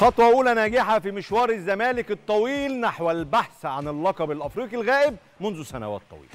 خطوة أولى ناجحة في مشوار الزمالك الطويل نحو البحث عن اللقب الأفريقي الغائب منذ سنوات طويلة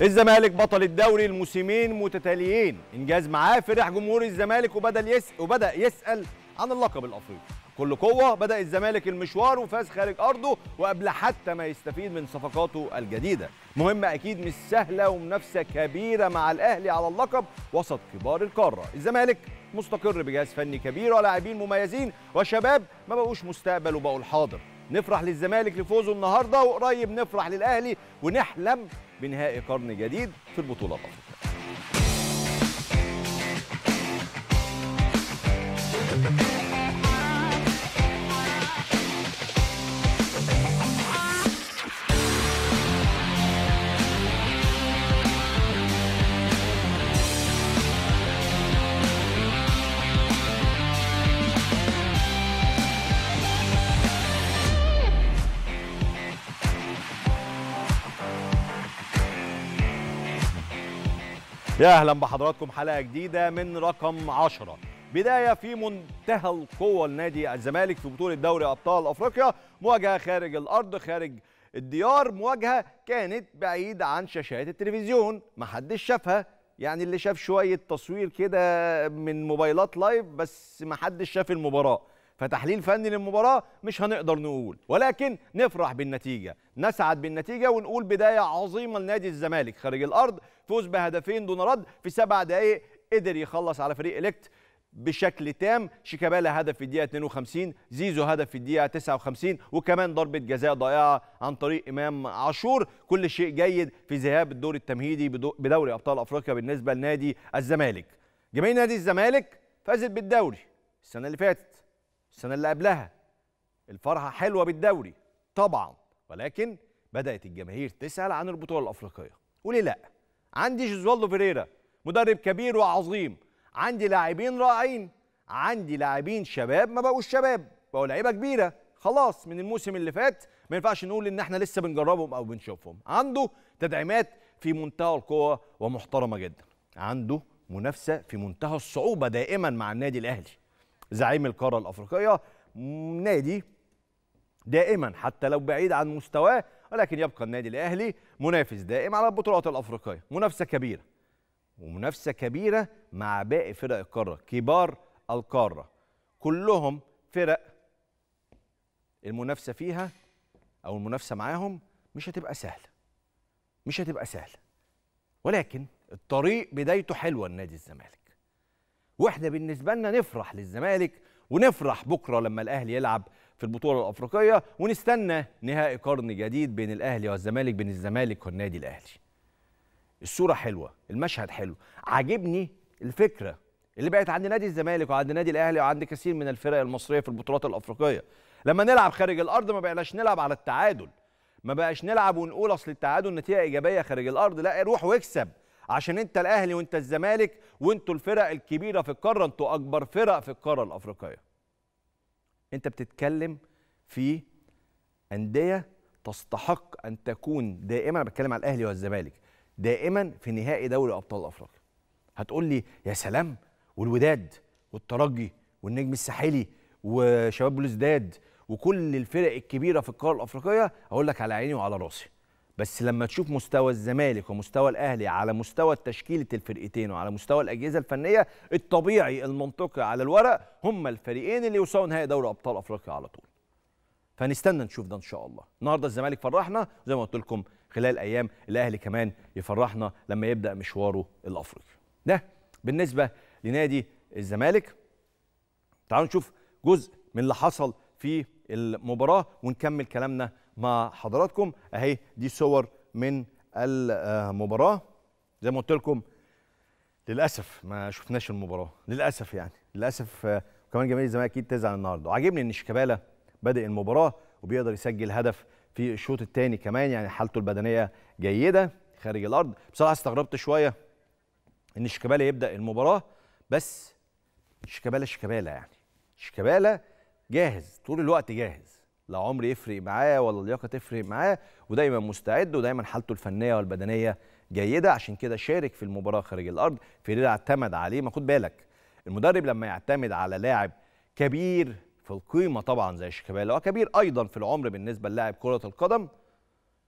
الزمالك بطل الدوري الموسمين متتاليين انجاز معاه فرح جمهور الزمالك وبدا يسأل وبدا يسال عن اللقب الافريقي كل قوه بدا الزمالك المشوار وفاز خارج ارضه وقبل حتى ما يستفيد من صفقاته الجديده مهمه اكيد مش سهله ومنافسه كبيره مع الاهلي على اللقب وسط كبار القاره الزمالك مستقر بجهاز فني كبير ولاعبين مميزين وشباب ما بقوش مستقبل وبقوا الحاضر نفرح للزمالك لفوزه النهارده وقريب نفرح للاهلي ونحلم بنهائي قرن جديد في البطوله الافريقيه يا اهلا بحضراتكم حلقه جديده من رقم 10 بداية في منتهى القوة لنادي الزمالك في بطولة دوري أبطال أفريقيا مواجهة خارج الأرض خارج الديار مواجهة كانت بعيد عن شاشات التلفزيون محدش شافها يعني اللي شاف شوية تصوير كده من موبايلات لايف بس محدش شاف المباراة فتحليل فني للمباراة مش هنقدر نقول ولكن نفرح بالنتيجة نسعد بالنتيجة ونقول بداية عظيمة لنادي الزمالك خارج الأرض فوز بهدفين دون رد في سبع دقايق قدر يخلص على فريق إلكت بشكل تام شيكابالا هدف في الدقيقه 52 زيزو هدف في الدقيقه 59 وكمان ضربه جزاء ضائعه عن طريق امام عاشور كل شيء جيد في ذهاب الدور التمهيدي بدوري ابطال افريقيا بالنسبه لنادي الزمالك جماهير نادي الزمالك فازت بالدوري السنه اللي فاتت السنه اللي قبلها الفرحه حلوه بالدوري طبعا ولكن بدات الجماهير تسال عن البطوله الافريقيه وليه لا عندي جوزوالدو فيريرا مدرب كبير وعظيم عندي لاعبين رائعين عندي لاعبين شباب ما بقوش شباب بقوا لعيبه كبيره خلاص من الموسم اللي فات ما ينفعش نقول ان احنا لسه بنجربهم او بنشوفهم عنده تدعيمات في منتهى القوه ومحترمه جدا عنده منافسه في منتهى الصعوبه دائما مع النادي الاهلي زعيم القاره الافريقيه نادي دائما حتى لو بعيد عن مستواه ولكن يبقى النادي الاهلي منافس دائم على البطولات الافريقيه منافسه كبيره ومنافسه كبيره مع باقي فرق القاره كبار القاره كلهم فرق المنافسه فيها او المنافسه معاهم مش هتبقى سهله مش هتبقى سهله ولكن الطريق بدايته حلوه لنادي الزمالك واحنا بالنسبه لنا نفرح للزمالك ونفرح بكره لما الاهلي يلعب في البطوله الافريقيه ونستنى نهائي قرن جديد بين الاهلي والزمالك بين الزمالك والنادي الاهلي الصوره حلوه المشهد حلو عاجبني الفكره اللي بقت عند نادي الزمالك وعند نادي الاهلي وعند كثير من الفرق المصريه في البطولات الافريقيه لما نلعب خارج الارض ما بقناش نلعب على التعادل ما بقاش نلعب ونقول اصل التعادل نتيجه ايجابيه خارج الارض لا روح واكسب عشان انت الاهلي وانت الزمالك وانتوا الفرق الكبيره في القاره انتوا اكبر فرق في القاره الافريقيه انت بتتكلم في انديه تستحق ان تكون دائما بتكلم على الاهلي والزمالك دائما في نهائي دوري ابطال افريقيا هتقول لي يا سلام والوداد والترجي والنجم الساحلي وشباب بلوزداد وكل الفرق الكبيره في القاره الافريقيه اقول لك على عيني وعلى راسي بس لما تشوف مستوى الزمالك ومستوى الاهلي على مستوى تشكيله الفرقتين وعلى مستوى الاجهزه الفنيه الطبيعي المنطقي على الورق هم الفريقين اللي يوصلوا نهائي دوري ابطال افريقيا على طول فنستنى نشوف ده ان شاء الله النهارده الزمالك فرحنا زي ما قلت لكم خلال ايام الاهلي كمان يفرحنا لما يبدا مشواره الافريقي ده بالنسبه لنادي الزمالك تعالوا نشوف جزء من اللي حصل في المباراه ونكمل كلامنا مع حضراتكم اهي دي صور من المباراه زي ما قلت لكم للاسف ما شفناش المباراه للاسف يعني للاسف آه، وكمان جماهير الزمالك اكيد تزعل النهارده عاجبني ان شيكابالا بادئ المباراه وبيقدر يسجل هدف في الشوط الثاني كمان يعني حالته البدنيه جيده خارج الارض بصراحه استغربت شويه ان شيكابالا يبدا المباراه بس شيكابالا شيكابالا يعني شيكابالا جاهز طول الوقت جاهز لا عمر يفرق معاه ولا اللياقه تفرق معاه ودايما مستعد ودايما حالته الفنيه والبدنيه جيده عشان كده شارك في المباراه خارج الارض فيريرا اعتمد عليه ما خد بالك المدرب لما يعتمد على لاعب كبير في القيمه طبعا زي شيكابالا وكبير ايضا في العمر بالنسبه للاعب كره القدم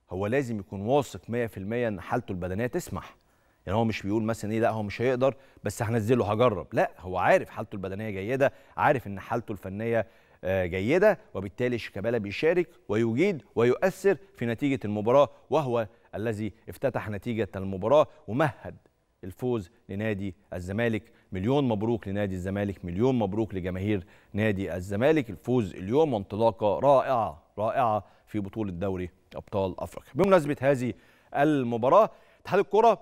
هو لازم يكون واثق 100% ان حالته البدنيه تسمح يعني هو مش بيقول مثلا ايه لا هو مش هيقدر بس هنزله هجرب لا هو عارف حالته البدنيه جيده عارف ان حالته الفنيه آه، جيده وبالتالي شيكابالا بيشارك ويجيد ويؤثر في نتيجه المباراه وهو الذي افتتح نتيجه المباراه ومهد الفوز لنادي الزمالك مليون مبروك لنادي الزمالك مليون مبروك لجماهير نادي الزمالك الفوز اليوم وانطلاقه رائعه رائعه في بطوله دوري ابطال افريقيا بمناسبه هذه المباراه اتحاد الكره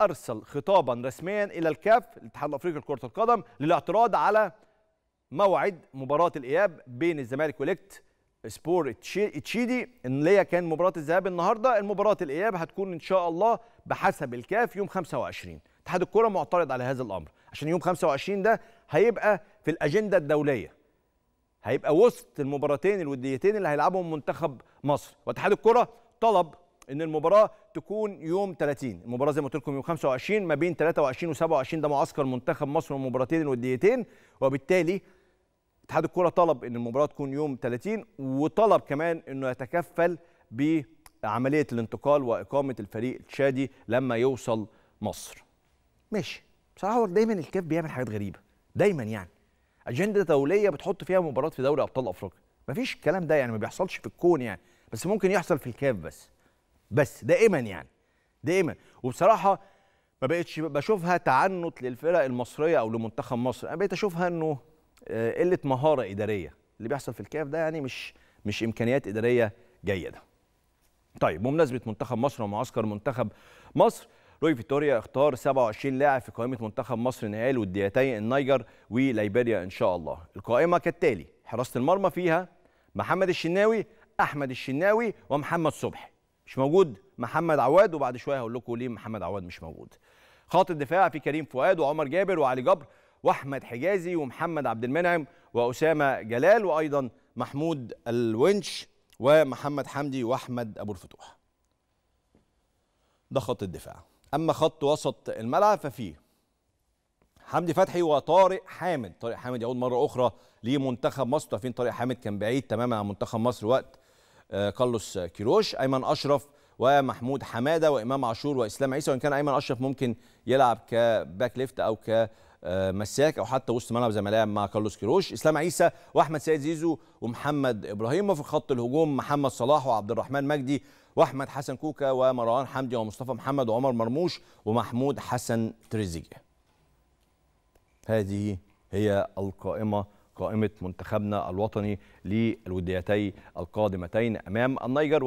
ارسل خطابا رسميا الى الكاف الاتحاد الافريقي لكره القدم للاعتراض على موعد مباراه الاياب بين الزمالك وليكت سبور تشيدي ان هي كان مباراه الذهاب النهارده المباراه الاياب هتكون ان شاء الله بحسب الكاف يوم 25 اتحاد الكره معترض على هذا الامر عشان يوم 25 ده هيبقى في الاجنده الدوليه هيبقى وسط المباراتين الوديتين اللي هيلعبهم منتخب مصر واتحاد الكره طلب ان المباراه تكون يوم 30 المباراه زي ما قلت لكم يوم 25 ما بين 23 و27 ده معسكر منتخب مصر والمباراتين الوديتين وبالتالي اتحاد الكره طلب ان المباراه تكون يوم 30 وطلب كمان انه يتكفل بعمليه الانتقال واقامه الفريق التشادي لما يوصل مصر ماشي بصراحه هو دايما الكاف بيعمل حاجات غريبه دايما يعني اجنده دوليه بتحط فيها مباراه في دوري ابطال افريقيا مفيش الكلام ده يعني ما بيحصلش في الكون يعني بس ممكن يحصل في الكاف بس بس دائما يعني دائما وبصراحه ما بقتش بشوفها تعنت للفرق المصريه او لمنتخب مصر انا بقيت اشوفها انه آه، قله مهاره اداريه اللي بيحصل في الكاف ده يعني مش مش امكانيات اداريه جيده طيب بمناسبه منتخب مصر ومعسكر منتخب مصر روي فيتوريا اختار 27 لاعب في قائمه منتخب مصر نهائي وديتي النيجر وليبيريا ان شاء الله القائمه كالتالي حراسه المرمى فيها محمد الشناوي احمد الشناوي ومحمد صبحي مش موجود محمد عواد وبعد شويه هقول لكم ليه محمد عواد مش موجود خط الدفاع في كريم فؤاد وعمر جابر وعلي جبر واحمد حجازي ومحمد عبد المنعم واسامه جلال وايضا محمود الونش ومحمد حمدي واحمد ابو الفتوح ده خط الدفاع اما خط وسط الملعب ففيه حمدي فتحي وطارق حامد طارق حامد يعود مره اخرى لمنتخب مصر فين طارق حامد كان بعيد تماما عن منتخب مصر وقت آه، كارلوس كيروش ايمن اشرف ومحمود حماده وامام عاشور واسلام عيسى وان كان ايمن اشرف ممكن يلعب كباك ليفت او كمساك آه، او حتى وسط ملعب زي ما لعب مع كارلوس كيروش اسلام عيسى واحمد سيد زيزو ومحمد ابراهيم وفي خط الهجوم محمد صلاح وعبد الرحمن مجدي واحمد حسن كوكا ومروان حمدي ومصطفى محمد وعمر مرموش ومحمود حسن تريزيجيه هذه هي القائمه قائمه منتخبنا الوطني للوديتي القادمتين امام النيجر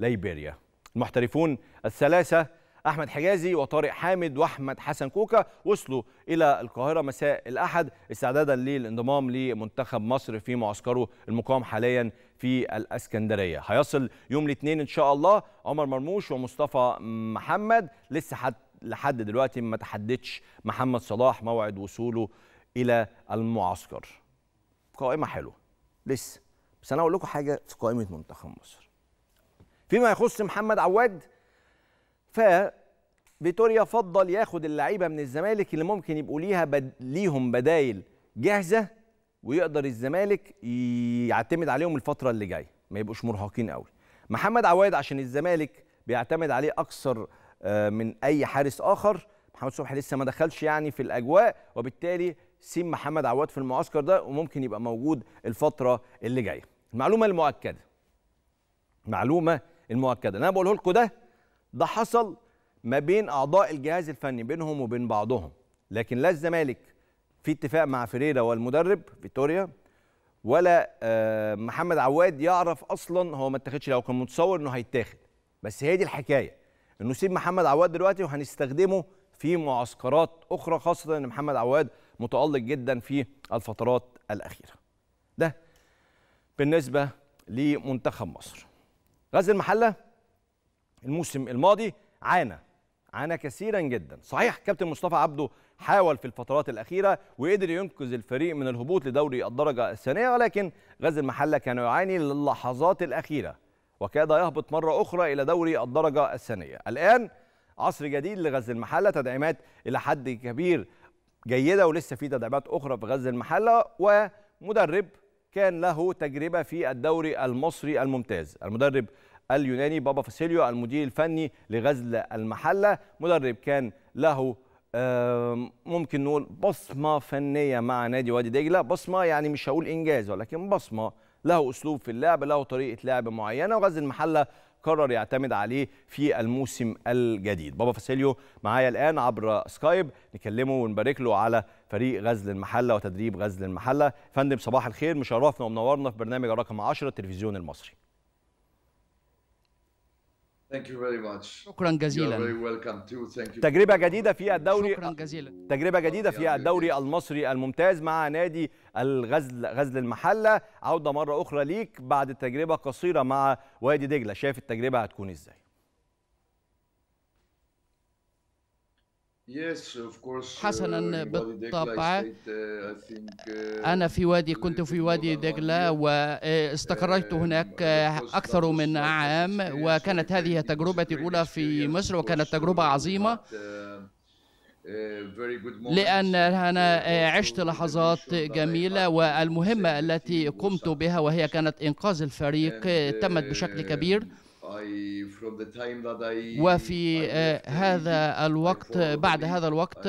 وليبيريا المحترفون الثلاثه احمد حجازي وطارق حامد واحمد حسن كوكا وصلوا الى القاهره مساء الاحد استعدادا للانضمام لمنتخب مصر في معسكره المقام حاليا في الاسكندريه هيصل يوم الاثنين ان شاء الله عمر مرموش ومصطفى محمد لسه حد لحد دلوقتي ما تحددش محمد صلاح موعد وصوله الى المعسكر قائمه حلوه لسه بس انا اقول لكم حاجه في قائمه منتخب مصر فيما يخص محمد عواد ف فيتوريا فضل ياخد اللعيبه من الزمالك اللي ممكن يبقوا ليها بد... ليهم بدايل جاهزه ويقدر الزمالك يعتمد عليهم الفتره اللي جايه ما يبقوش مرهقين قوي محمد عواد عشان الزمالك بيعتمد عليه اكثر آه، من اي حارس اخر محمد صبحي لسه ما دخلش يعني في الاجواء وبالتالي سيم محمد عواد في المعسكر ده وممكن يبقى موجود الفتره اللي جايه المعلومه المؤكده معلومه المؤكده انا بقوله لكم ده ده حصل ما بين اعضاء الجهاز الفني بينهم وبين بعضهم لكن لا الزمالك في اتفاق مع فيريرا والمدرب فيتوريا ولا آه، محمد عواد يعرف اصلا هو ما اتخذش لو كان متصور انه هيتاخد بس هي دي الحكايه انه سيب محمد عواد دلوقتي وهنستخدمه في معسكرات اخرى خاصه ان محمد عواد متالق جدا في الفترات الاخيره ده بالنسبه لمنتخب مصر غزل المحله الموسم الماضي عانى عانى كثيرا جدا صحيح كابتن مصطفى عبده حاول في الفترات الأخيرة وقدر ينقذ الفريق من الهبوط لدوري الدرجة الثانية ولكن غزل المحلة كان يعاني للحظات الأخيرة وكاد يهبط مرة أخرى إلى دوري الدرجة الثانية الآن عصر جديد لغزل المحلة تدعيمات إلى حد كبير جيدة ولسه في تدعيمات أخرى في غزل المحلة ومدرب كان له تجربة في الدوري المصري الممتاز المدرب اليوناني بابا فاسيليو المدير الفني لغزل المحلة مدرب كان له ممكن نقول بصمه فنيه مع نادي وادي دجله بصمه يعني مش هقول انجاز ولكن بصمه له اسلوب في اللعب له طريقه لعب معينه وغزل المحله قرر يعتمد عليه في الموسم الجديد بابا فاسيليو معايا الان عبر سكايب نكلمه ونبارك له على فريق غزل المحله وتدريب غزل المحله فندم صباح الخير مشرفنا ومنورنا في برنامج رقم 10 التلفزيون المصري شكرا جزيلا تجربة جديدة في الدوري شكرا جزيلا تجربة جديدة في الدوري المصري الممتاز مع نادي الغزل غزل المحلة عودة مرة أخرى ليك بعد تجربة قصيرة مع وادي دجلة شايف التجربة هتكون إزاي Uh, حسنا بالطبع uh, uh, أنا في وادي كنت في وادي دجلة واستقريت آه، um, هناك آه، أكثر من عام وكانت هذه تجربتي الأولى في مصر وكانت تجربة عظيمة لأن أنا عشت لحظات جميلة والمهمة التي قمت بها وهي كانت إنقاذ الفريق آه، تمت بشكل كبير وفي آه، هذا الوقت بعد هذا الوقت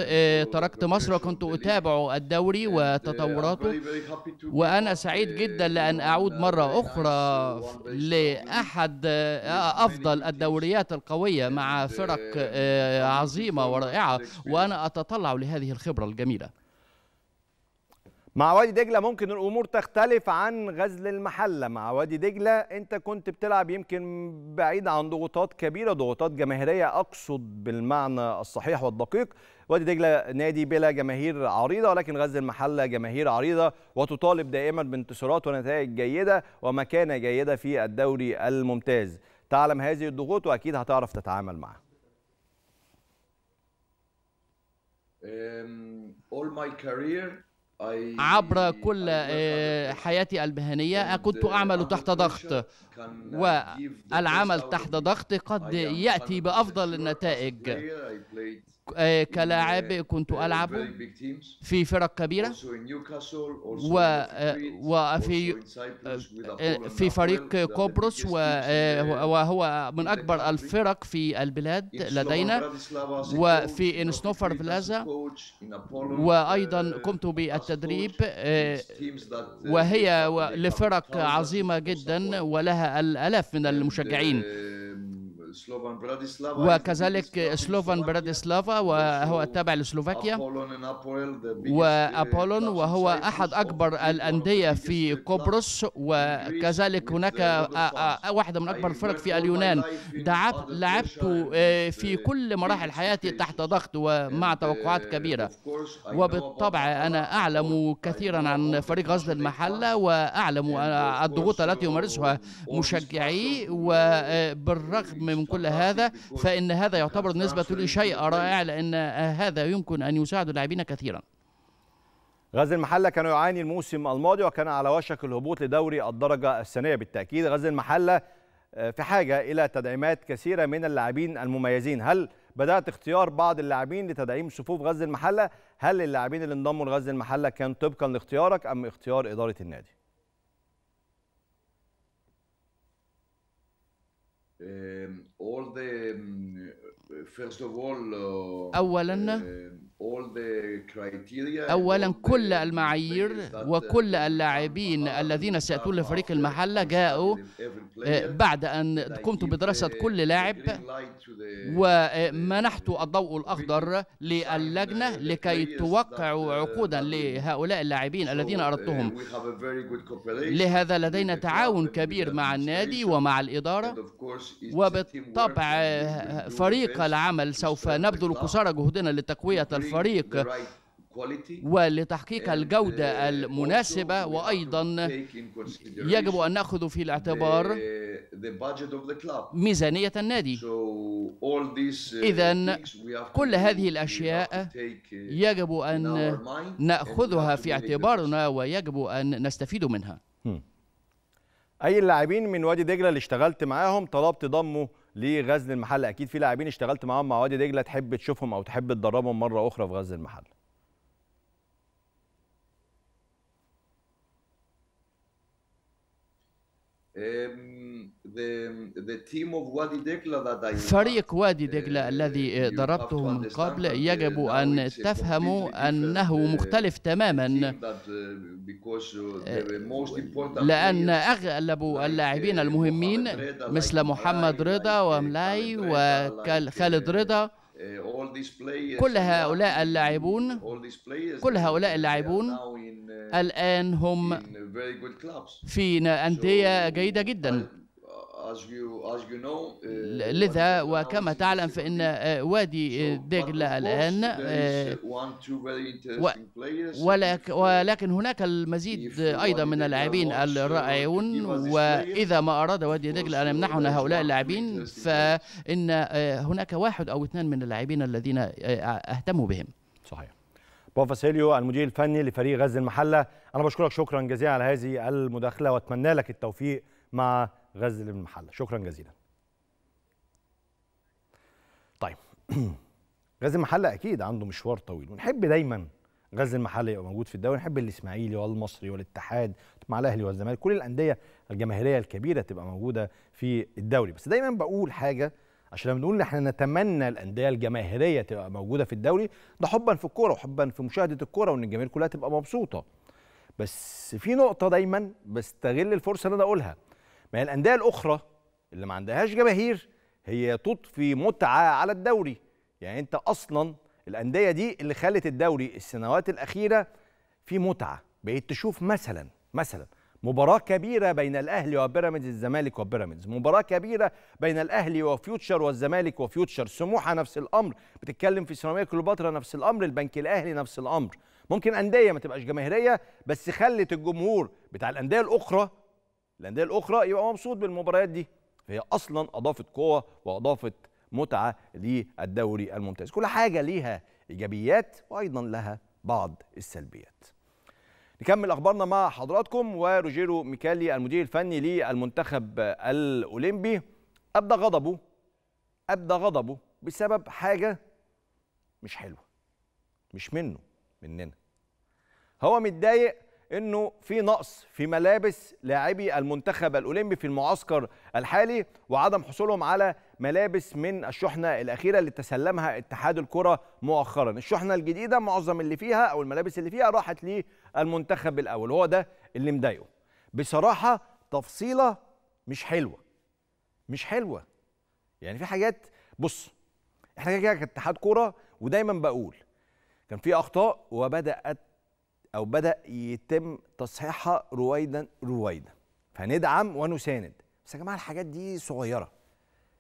تركت مصر وكنت أتابع الدوري uh, وتطوراته وأنا سعيد uh, جدا لأن أعود مرة أخرى لأحد آه، أفضل الدوريات القوية مع فرق uh, آه، عظيمة ورائعة وأنا أتطلع لهذه الخبرة الجميلة مع وادي دجله ممكن الامور تختلف عن غزل المحله مع وادي دجله انت كنت بتلعب يمكن بعيد عن ضغوطات كبيره ضغوطات جماهيريه اقصد بالمعنى الصحيح والدقيق وادي دجله نادي بلا جماهير عريضه ولكن غزل المحله جماهير عريضه وتطالب دائما بانتصارات ونتائج جيده ومكانه جيده في الدوري الممتاز تعلم هذه الضغوط واكيد هتعرف تتعامل معها um, all my career عبر كل آه، حياتي المهنية كنت أعمل تحت ضغط والعمل تحت ضغط قد يأتي بأفضل النتائج آه، uh, كلاعب كنت ألعب في فرق كبيرة وفي آه، في آه، فريق قبرص وهو من أكبر الفرق في البلاد لدينا وفي إنسنوفر بلازا وأيضا uh, قمت بالتدريب uh, وهي لفرق عظيمة جدا ولها الألاف من المشجعين وكذلك سلوفان براديسلافا وهو التابع لسلوفاكيا وأبولون uh, وهو أحد أكبر الأندية في uh, قبرص وكذلك هناك آه، آه، آه، واحدة من أكبر الفرق في اليونان لعبت في uh, كل مراحل حياتي تحت ضغط ومع توقعات كبيرة وبالطبع أنا أعلم كثيرا عن فريق غزل المحلة وأعلم الضغوط التي يمارسها مشجعي وبالرغم من كل هذا فإن هذا يعتبر بالنسبة لي شيء رائع لأن هذا يمكن أن يساعد اللاعبين كثيرا غزل المحله كانوا يعاني الموسم الماضي وكان على وشك الهبوط لدوري الدرجه الثانيه بالتاكيد غزل المحله آه، في حاجه الى تدعيمات كثيره من اللاعبين المميزين هل بدات اختيار بعض اللاعبين لتدعيم صفوف غزل المحله هل اللاعبين اللي انضموا لغزل المحله كان طبقا لاختيارك ام اختيار اداره النادي um, all the mm, first of all uh, أولا كل المعايير uh, وكل اللاعبين الذين سيأتون لفريق uh, المحلة جاءوا آه، بعد أن قمت بدراسة كل لاعب ومنحت آه، الضوء الأخضر للجنة uh, لكي توقعوا عقودا لهؤلاء اللاعبين الذين أردتهم لهذا لدينا تعاون كبير مع النادي ومع الإدارة وبالطبع فريق العمل سوف نبذل قصارى جهودنا لتقوية الفريق الفريق ولتحقيق الجودة uh, المناسبة وأيضا يجب أن نأخذ في الاعتبار ميزانية النادي uh, إذا كل هذه الأشياء uh, يجب أن نأخذها في اعتبارنا ويجب أن نستفيد منها أي اللاعبين من وادي دجلة اللي اشتغلت معاهم طلبت ضمه لغزل المحله اكيد في لاعبين اشتغلت معاهم مع وادي دجله تحب تشوفهم او تحب تدربهم مره اخرى في غزل المحله The, the team of Wadi فريق وادي uh, دجلة الذي ضربته من قبل يجب أن تفهموا uh, أنه مختلف تماما uh, آه، لأن أغلب اللاعبين المهمين مثل محمد رضا وملاي وخالد رضا كل هؤلاء اللاعبون كل هؤلاء اللاعبون الآن هم في أندية جيدة جدا Uh, لذا وكما تعلم فإن آه، وادي آه، دجلة الآن آه، uh, uh, ولكن هناك المزيد أيضا من اللاعبين الرائعون وإذا ما أراد وادي دجلة أن يمنحنا هؤلاء اللاعبين فإن هناك واحد أو اثنان من اللاعبين الذين اهتموا بهم صحيح فاسيليو المدير الفني لفريق غزل المحله انا بشكرك شكرا جزيلا على هذه المداخله واتمنى لك التوفيق مع غزل المحله شكرا جزيلا طيب غزل المحله اكيد عنده مشوار طويل ونحب دايما غزل المحله يبقى موجود في الدوري نحب الاسماعيلي والمصري والاتحاد مع الاهلي والزمالك كل الانديه الجماهيريه الكبيره تبقى موجوده في الدوري بس دايما بقول حاجه عشان لما بنقول ان احنا نتمنى الانديه الجماهيريه تبقى موجوده في الدوري ده حبا في الكوره وحبا في مشاهده الكوره وان الجماهير كلها تبقى مبسوطه بس في نقطه دايما بستغل الفرصه ان انا اقولها ما هي الانديه الاخرى اللي ما عندهاش جماهير هي تضفي متعه على الدوري يعني انت اصلا الانديه دي اللي خلت الدوري السنوات الاخيره في متعه بقيت تشوف مثلا مثلا مباراة كبيرة بين الأهلي وبيراميدز الزمالك وبيراميدز مباراة كبيرة بين الأهلي وفيوتشر والزمالك وفيوتشر سموحة نفس الأمر بتتكلم في سيراميكا كليوباترا نفس الأمر البنك الأهلي نفس الأمر ممكن أندية ما تبقاش جماهيرية بس خلت الجمهور بتاع الأندية الأخرى الانديه الاخرى يبقى مبسوط بالمباريات دي هي اصلا اضافت قوه واضافت متعه للدوري الممتاز كل حاجه ليها ايجابيات وايضا لها بعض السلبيات نكمل اخبارنا مع حضراتكم وروجيرو ميكالي المدير الفني للمنتخب الاولمبي ابدى غضبه ابدى غضبه بسبب حاجه مش حلوه مش منه مننا هو متضايق انه في نقص في ملابس لاعبي المنتخب الاولمبي في المعسكر الحالي وعدم حصولهم على ملابس من الشحنه الاخيره اللي تسلمها اتحاد الكره مؤخرا الشحنه الجديده معظم اللي فيها او الملابس اللي فيها راحت للمنتخب الاول هو ده اللي مضايقه بصراحه تفصيله مش حلوه مش حلوه يعني في حاجات بص احنا كده كاتحاد كوره ودايما بقول كان في اخطاء وبدات او بدا يتم تصحيحها رويدا رويدا فندعم ونساند بس يا جماعه الحاجات دي صغيره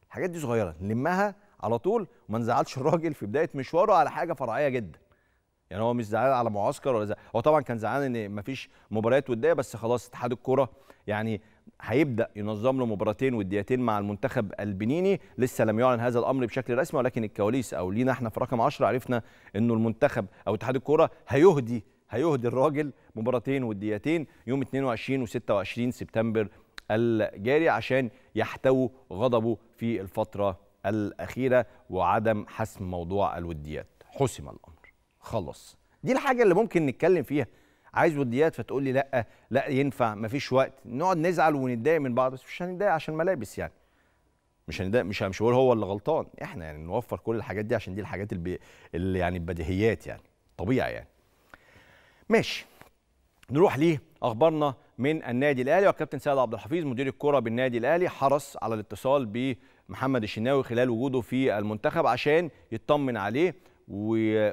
الحاجات دي صغيره نلمها على طول وما نزعلش الراجل في بدايه مشواره على حاجه فرعيه جدا يعني هو مش زعلان على معسكر ولا زعلان هو طبعا كان زعلان ان مفيش مباريات وديه بس خلاص اتحاد الكوره يعني هيبدا ينظم له مباراتين وديتين مع المنتخب البنيني لسه لم يعلن هذا الامر بشكل رسمي ولكن الكواليس او لينا احنا في رقم 10 عرفنا انه المنتخب او اتحاد الكوره هيهدي هيهدي الراجل مباراتين وديتين يوم 22 و26 سبتمبر الجاري عشان يحتووا غضبه في الفترة الأخيرة وعدم حسم موضوع الوديات حسم الأمر خلص دي الحاجة اللي ممكن نتكلم فيها عايز وديات فتقول لي لا لا ينفع مفيش وقت نقعد نزعل ونتضايق من بعض بس مش هنتضايق عشان ملابس يعني مش هنتضايق مش مش هو اللي غلطان احنا يعني نوفر كل الحاجات دي عشان دي الحاجات اللي يعني البديهيات يعني طبيعي يعني ماشي نروح ليه اخبارنا من النادي الاهلي والكابتن سيد عبد الحفيظ مدير الكره بالنادي الاهلي حرص على الاتصال بمحمد الشناوي خلال وجوده في المنتخب عشان يطمن عليه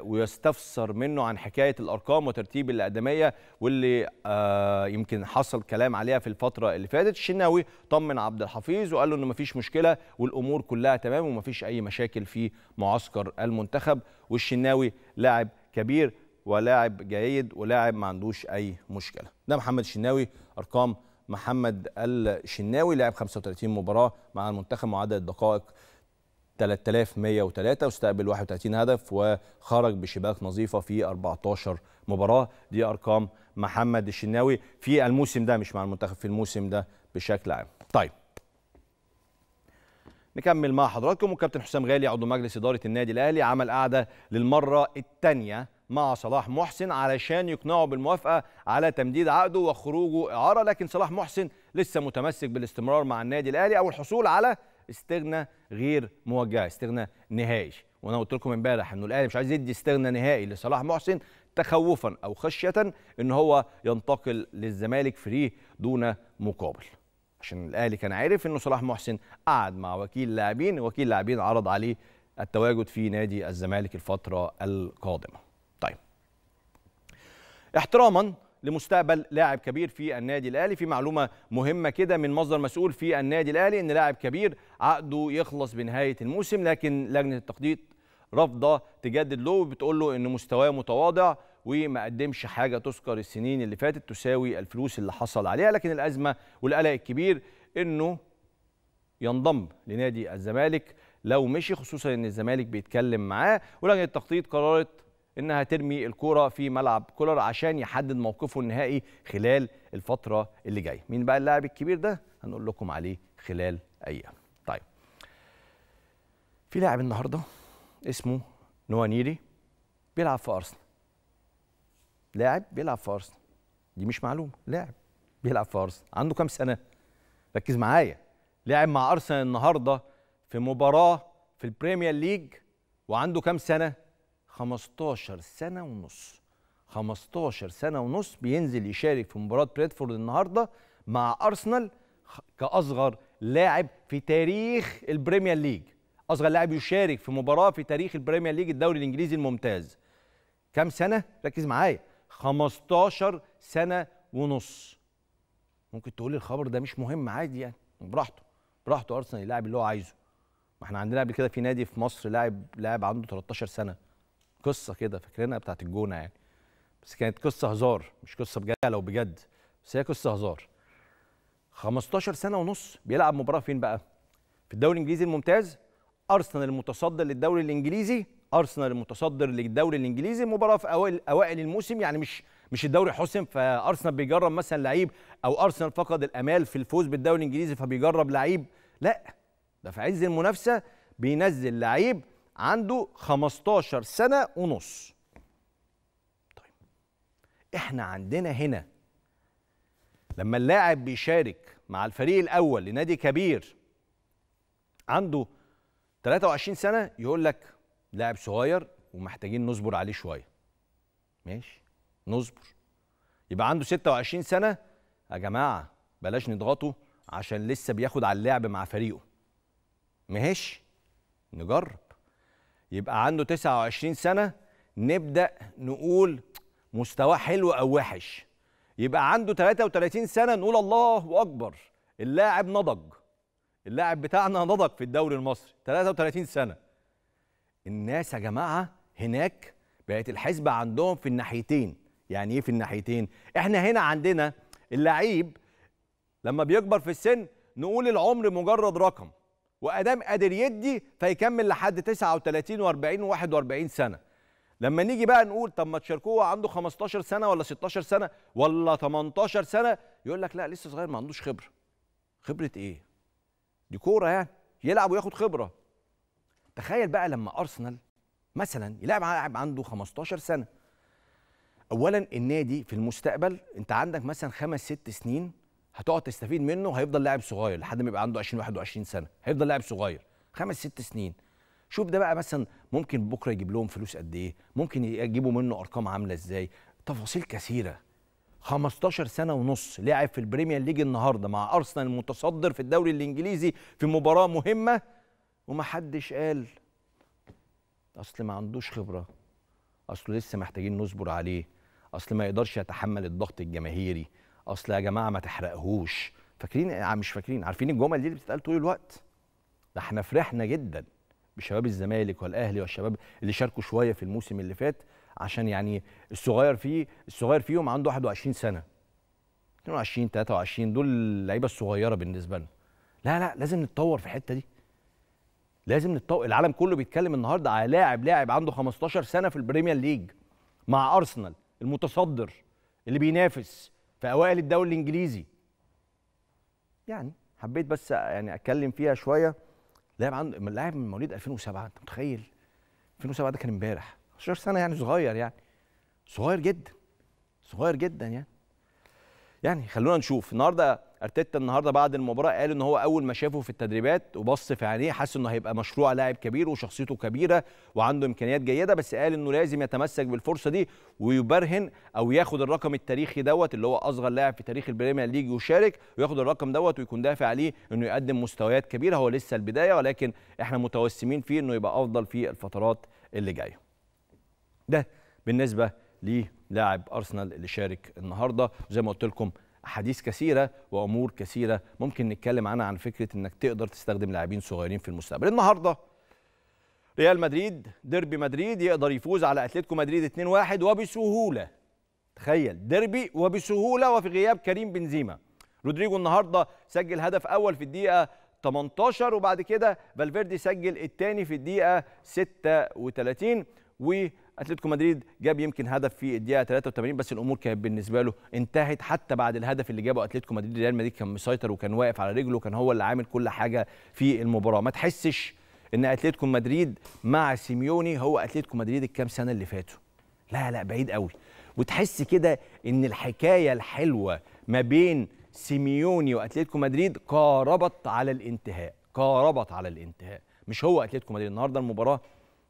ويستفسر منه عن حكايه الارقام وترتيب الاقدميه واللي آه يمكن حصل كلام عليها في الفتره اللي فاتت الشناوي طمن عبد الحفيظ وقال له انه مفيش مشكله والامور كلها تمام ومفيش اي مشاكل في معسكر المنتخب والشناوي لاعب كبير ولاعب جيد ولاعب ما عندوش اي مشكله ده محمد الشناوي ارقام محمد الشناوي لعب 35 مباراه مع المنتخب معدل الدقائق 3103 واستقبل 31 هدف وخرج بشباك نظيفه في 14 مباراه دي ارقام محمد الشناوي في الموسم ده مش مع المنتخب في الموسم ده بشكل عام طيب نكمل مع حضراتكم وكابتن حسام غالي عضو مجلس اداره النادي الاهلي عمل قعده للمره الثانيه مع صلاح محسن علشان يقنعه بالموافقه على تمديد عقده وخروجه اعاره لكن صلاح محسن لسه متمسك بالاستمرار مع النادي الاهلي او الحصول على استغنى غير موجهه استغنى نهائي وانا قلت لكم امبارح انه الاهلي مش عايز يدي استغنى نهائي لصلاح محسن تخوفا او خشيه ان هو ينتقل للزمالك فري دون مقابل عشان الاهلي كان عارف انه صلاح محسن قعد مع وكيل لاعبين وكيل لاعبين عرض عليه التواجد في نادي الزمالك الفتره القادمه احتراما لمستقبل لاعب كبير في النادي الاهلي في معلومه مهمه كده من مصدر مسؤول في النادي الاهلي ان لاعب كبير عقده يخلص بنهايه الموسم لكن لجنه التخطيط رافضه تجدد له وبتقول له ان مستواه متواضع وما قدمش حاجه تذكر السنين اللي فاتت تساوي الفلوس اللي حصل عليها لكن الازمه والقلق الكبير انه ينضم لنادي الزمالك لو مشي خصوصا ان الزمالك بيتكلم معاه ولجنه التخطيط قررت انها ترمي الكوره في ملعب كولر عشان يحدد موقفه النهائي خلال الفتره اللي جايه مين بقى اللاعب الكبير ده هنقول لكم عليه خلال ايام طيب في لاعب النهارده اسمه نوانيري بيلعب في ارسنال لاعب بيلعب في ارسنال دي مش معلومه لاعب بيلعب في ارسنال عنده كام سنه ركز معايا لعب مع ارسنال النهارده في مباراه في البريمير ليج وعنده كام سنه 15 سنه ونص 15 سنه ونص بينزل يشارك في مباراه بريدفورد النهارده مع ارسنال كاصغر لاعب في تاريخ البريمير ليج اصغر لاعب يشارك في مباراه في تاريخ البريمير ليج الدوري الانجليزي الممتاز كام سنه ركز معايا 15 سنه ونص ممكن تقول الخبر ده مش مهم عادي يعني براحته براحته ارسنال يلاعب اللي هو عايزه ما احنا عندنا قبل كده في نادي في مصر لاعب لاعب عنده 13 سنه قصه كده فاكرينها بتاعت الجونه يعني بس كانت قصه هزار مش قصه بجد لو بجد بس هي قصه هزار 15 سنه ونص بيلعب مباراه فين بقى في الدوري الانجليزي الممتاز ارسنال المتصدر للدوري الانجليزي ارسنال المتصدر للدوري الانجليزي مباراه في اوائل اوائل الموسم يعني مش مش الدوري حسم فارسنال بيجرب مثلا لعيب او ارسنال فقد الامال في الفوز بالدوري الانجليزي فبيجرب لعيب لا ده في عز المنافسه بينزل لعيب عنده 15 سنة ونص طيب احنا عندنا هنا لما اللاعب بيشارك مع الفريق الأول لنادي كبير عنده 23 سنة يقول لك لاعب صغير ومحتاجين نصبر عليه شوية ماشي نصبر يبقى عنده 26 سنة يا جماعة بلاش نضغطه عشان لسه بياخد على اللعب مع فريقه ماشي نجرب يبقى عنده 29 سنه نبدا نقول مستواه حلو او وحش يبقى عنده 33 سنه نقول الله اكبر اللاعب نضج اللاعب بتاعنا نضج في الدوري المصري 33 سنه الناس يا جماعه هناك بقت الحسبه عندهم في الناحيتين يعني ايه في الناحيتين احنا هنا عندنا اللعيب لما بيكبر في السن نقول العمر مجرد رقم وادام قادر يدي فيكمل لحد 39 و40 و41 سنه لما نيجي بقى نقول طب ما تشاركوه عنده 15 سنه ولا 16 سنه ولا 18 سنه يقول لك لا لسه صغير ما عندوش خبره خبره ايه دي كوره يعني يلعب وياخد خبره تخيل بقى لما ارسنال مثلا يلعب لاعب عنده 15 سنه اولا النادي في المستقبل انت عندك مثلا خمس ست سنين هتقعد تستفيد منه هيفضل لاعب صغير لحد ما يبقى عنده 20 21 سنه هيفضل لاعب صغير خمس ست سنين شوف ده بقى مثلا ممكن بكره يجيب لهم فلوس قد ايه ممكن يجيبوا منه ارقام عامله ازاي تفاصيل كثيره 15 سنه ونص لاعب في البريمير ليج النهارده مع ارسنال المتصدر في الدوري الانجليزي في مباراه مهمه ومحدش قال اصل ما عندوش خبره اصل لسه محتاجين نصبر عليه اصل ما يقدرش يتحمل الضغط الجماهيري اصل يا جماعه ما تحرقهوش فاكرين مش فاكرين عارفين الجمل دي اللي بتتقال طول الوقت ده احنا فرحنا جدا بشباب الزمالك والاهلي والشباب اللي شاركوا شويه في الموسم اللي فات عشان يعني الصغير فيه الصغير فيهم عنده 21 سنه 22 23 دول اللعيبه الصغيره بالنسبه لنا لا لا لازم نتطور في الحته دي لازم نتطور العالم كله بيتكلم النهارده على لاعب لاعب عنده 15 سنه في البريمير ليج مع ارسنال المتصدر اللي بينافس في اوائل الدوري الانجليزي يعني حبيت بس يعني اتكلم فيها شويه لاعب عنده لاعب من مواليد 2007 انت متخيل 2007 ده كان امبارح 10 سنه يعني صغير يعني صغير جدا صغير جدا يعني يعني خلونا نشوف النهارده ارتيتا النهارده بعد المباراه قال ان هو اول ما شافه في التدريبات وبص في عينيه حس انه هيبقى مشروع لاعب كبير وشخصيته كبيره وعنده امكانيات جيده بس قال انه لازم يتمسك بالفرصه دي ويبرهن او ياخد الرقم التاريخي دوت اللي هو اصغر لاعب في تاريخ البريمير ليج ويشارك وياخد الرقم دوت ويكون دافع عليه انه يقدم مستويات كبيره هو لسه البدايه ولكن احنا متوسمين فيه انه يبقى افضل في الفترات اللي جايه. ده بالنسبه للاعب ارسنال اللي شارك النهارده زي ما قلت لكم احاديث كثيره وامور كثيره ممكن نتكلم عنها عن فكره انك تقدر تستخدم لاعبين صغيرين في المستقبل النهارده ريال مدريد ديربي مدريد يقدر يفوز على اتلتيكو مدريد 2-1 وبسهوله تخيل ديربي وبسهوله وفي غياب كريم بنزيما رودريجو النهارده سجل هدف اول في الدقيقه 18 وبعد كده فالفيردي سجل الثاني في الدقيقه 36 و اتلتيكو مدريد جاب يمكن هدف في الدقيقه 83 بس الامور كانت بالنسبه له انتهت حتى بعد الهدف اللي جابه اتلتيكو مدريد ريال مدريد كان مسيطر وكان واقف على رجله كان هو اللي عامل كل حاجه في المباراه ما تحسش ان اتلتيكو مدريد مع سيميوني هو اتلتيكو مدريد الكام سنه اللي فاتوا لا لا بعيد قوي وتحس كده ان الحكايه الحلوه ما بين سيميوني واتلتيكو مدريد قاربت على الانتهاء قاربت على الانتهاء مش هو اتلتيكو مدريد النهارده المباراه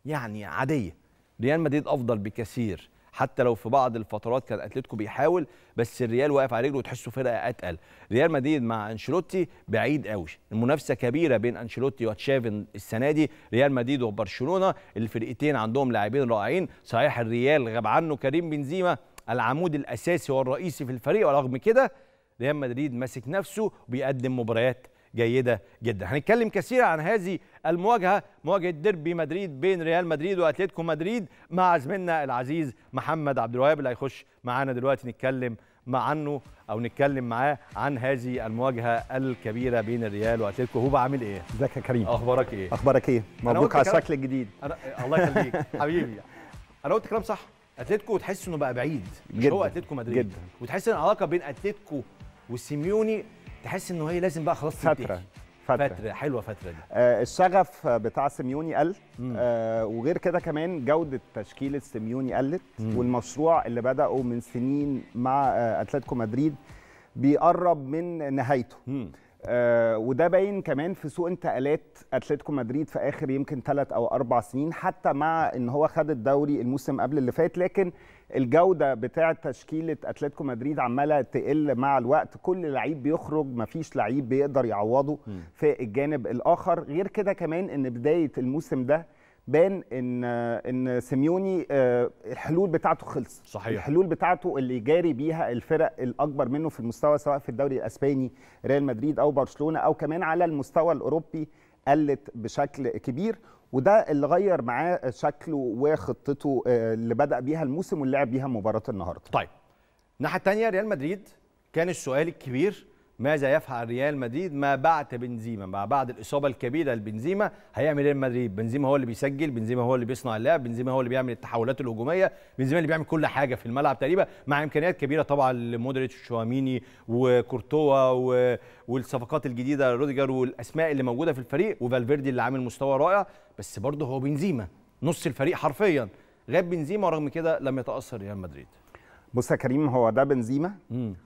يعني عاديه ريال مدريد افضل بكثير حتى لو في بعض الفترات كان اتلتيكو بيحاول بس الريال واقف على رجله وتحسه فرقه اتقل ريال مدريد مع انشيلوتي بعيد قوي المنافسه كبيره بين انشيلوتي وتشافي السنه دي ريال مدريد وبرشلونه الفرقتين عندهم لاعبين رائعين صحيح الريال غاب عنه كريم بنزيما العمود الاساسي والرئيسي في الفريق ورغم كده ريال مدريد ماسك نفسه وبيقدم مباريات جيده جدا هنتكلم كثير عن هذه المواجهه مواجهه ديربي مدريد بين ريال مدريد واتلتيكو مدريد مع زميلنا العزيز محمد عبد الوهاب اللي هيخش معانا دلوقتي نتكلم مع عنه او نتكلم معاه عن هذه المواجهه الكبيره بين الريال واتلتيكو هو عامل ايه ازيك يا كريم اخبارك ايه اخبارك ايه مبروك على الشكل الجديد أنا... الله يخليك حبيبي انا قلت كلام صح اتلتيكو وتحس انه بقى بعيد مش هو اتلتيكو مدريد جدا وتحس ان العلاقه بين اتلتيكو وسيميوني تحس انه هي لازم بقى خلاص فتره فترة. فترة حلوة فترة دي آه الشغف بتاع سيميوني قل آه وغير كده كمان جودة تشكيلة سيميوني قلت مم. والمشروع اللي بدأه من سنين مع آه أتلتيكو مدريد بيقرب من نهايته آه وده باين كمان في سوق انتقالات اتلتيكو مدريد في اخر يمكن ثلاث او اربع سنين حتى مع ان هو خد الدوري الموسم قبل اللي فات لكن الجوده بتاعه تشكيله اتلتيكو مدريد عماله تقل مع الوقت كل لعيب بيخرج مفيش لعيب بيقدر يعوضه م. في الجانب الاخر غير كده كمان ان بدايه الموسم ده بان ان ان سيميوني آه، الحلول بتاعته خلصت صحيح الحلول بتاعته اللي جاري بيها الفرق الاكبر منه في المستوى سواء في الدوري الاسباني ريال مدريد او برشلونه او كمان على المستوى الاوروبي قلت بشكل كبير وده اللي غير معاه شكله وخطته آه، اللي بدا بيها الموسم واللي لعب بيها مباراه النهارده. طيب الناحيه الثانيه ريال مدريد كان السؤال الكبير ماذا يفعل ريال مدريد ما بعد بنزيما مع بعد الاصابه الكبيره لبنزيما هيعمل ريال مدريد بنزيما هو اللي بيسجل بنزيما هو اللي بيصنع اللعب بنزيما هو اللي بيعمل التحولات الهجوميه بنزيما اللي بيعمل كل حاجه في الملعب تقريبا مع امكانيات كبيره طبعا لمودريتش وشواميني وكورتوا و... والصفقات الجديده روديجر والاسماء اللي موجوده في الفريق وفالفيردي اللي عامل مستوى رائع بس برضه هو بنزيما نص الفريق حرفيا غاب بنزيما ورغم كده لم يتاثر ريال مدريد بص يا كريم هو ده بنزيما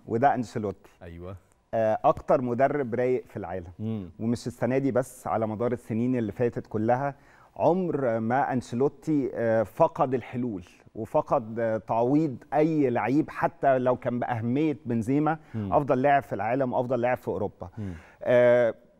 وده انشيلوتي ايوه آه، اكتر مدرب رايق في العالم مم. ومش السنه دي بس على مدار السنين اللي فاتت كلها عمر ما انشيلوتي آه، فقد الحلول وفقد آه، تعويض اي لعيب حتى لو كان باهميه بنزيما افضل لاعب في العالم وافضل لاعب في اوروبا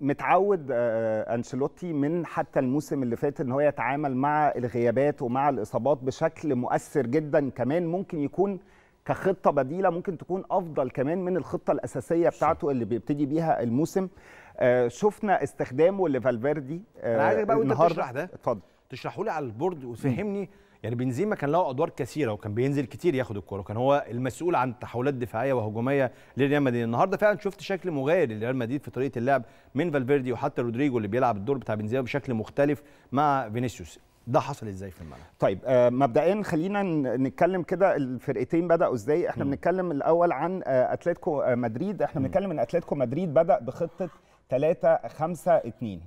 متعود انشيلوتي من حتى الموسم اللي فات ان هو يتعامل مع الغيابات ومع الاصابات بشكل مؤثر جدا كمان ممكن يكون كخطه بديله ممكن تكون افضل كمان من الخطه الاساسيه بتاعته اللي بيبتدي بيها الموسم آه شفنا استخدامه لفالفيردي آه انا عايزك بقى وانت بتشرح ده اتفضل تشرحه لي على البورد وفهمني يعني بنزيما كان له ادوار كثيره وكان بينزل كتير ياخد الكوره وكان هو المسؤول عن تحولات دفاعيه وهجوميه لريال مدريد النهارده فعلا شفت شكل مغاير لريال مدريد في طريقه اللعب من فالفيردي وحتى رودريجو اللي بيلعب الدور بتاع بنزيما بشكل مختلف مع فينيسيوس ده حصل ازاي في الملعب طيب آه مبدئيا خلينا نتكلم كده الفرقتين بداوا ازاي احنا بنتكلم الاول عن آه اتلتيكو آه مدريد احنا بنتكلم ان اتلتيكو مدريد بدا بخطه 3 5 2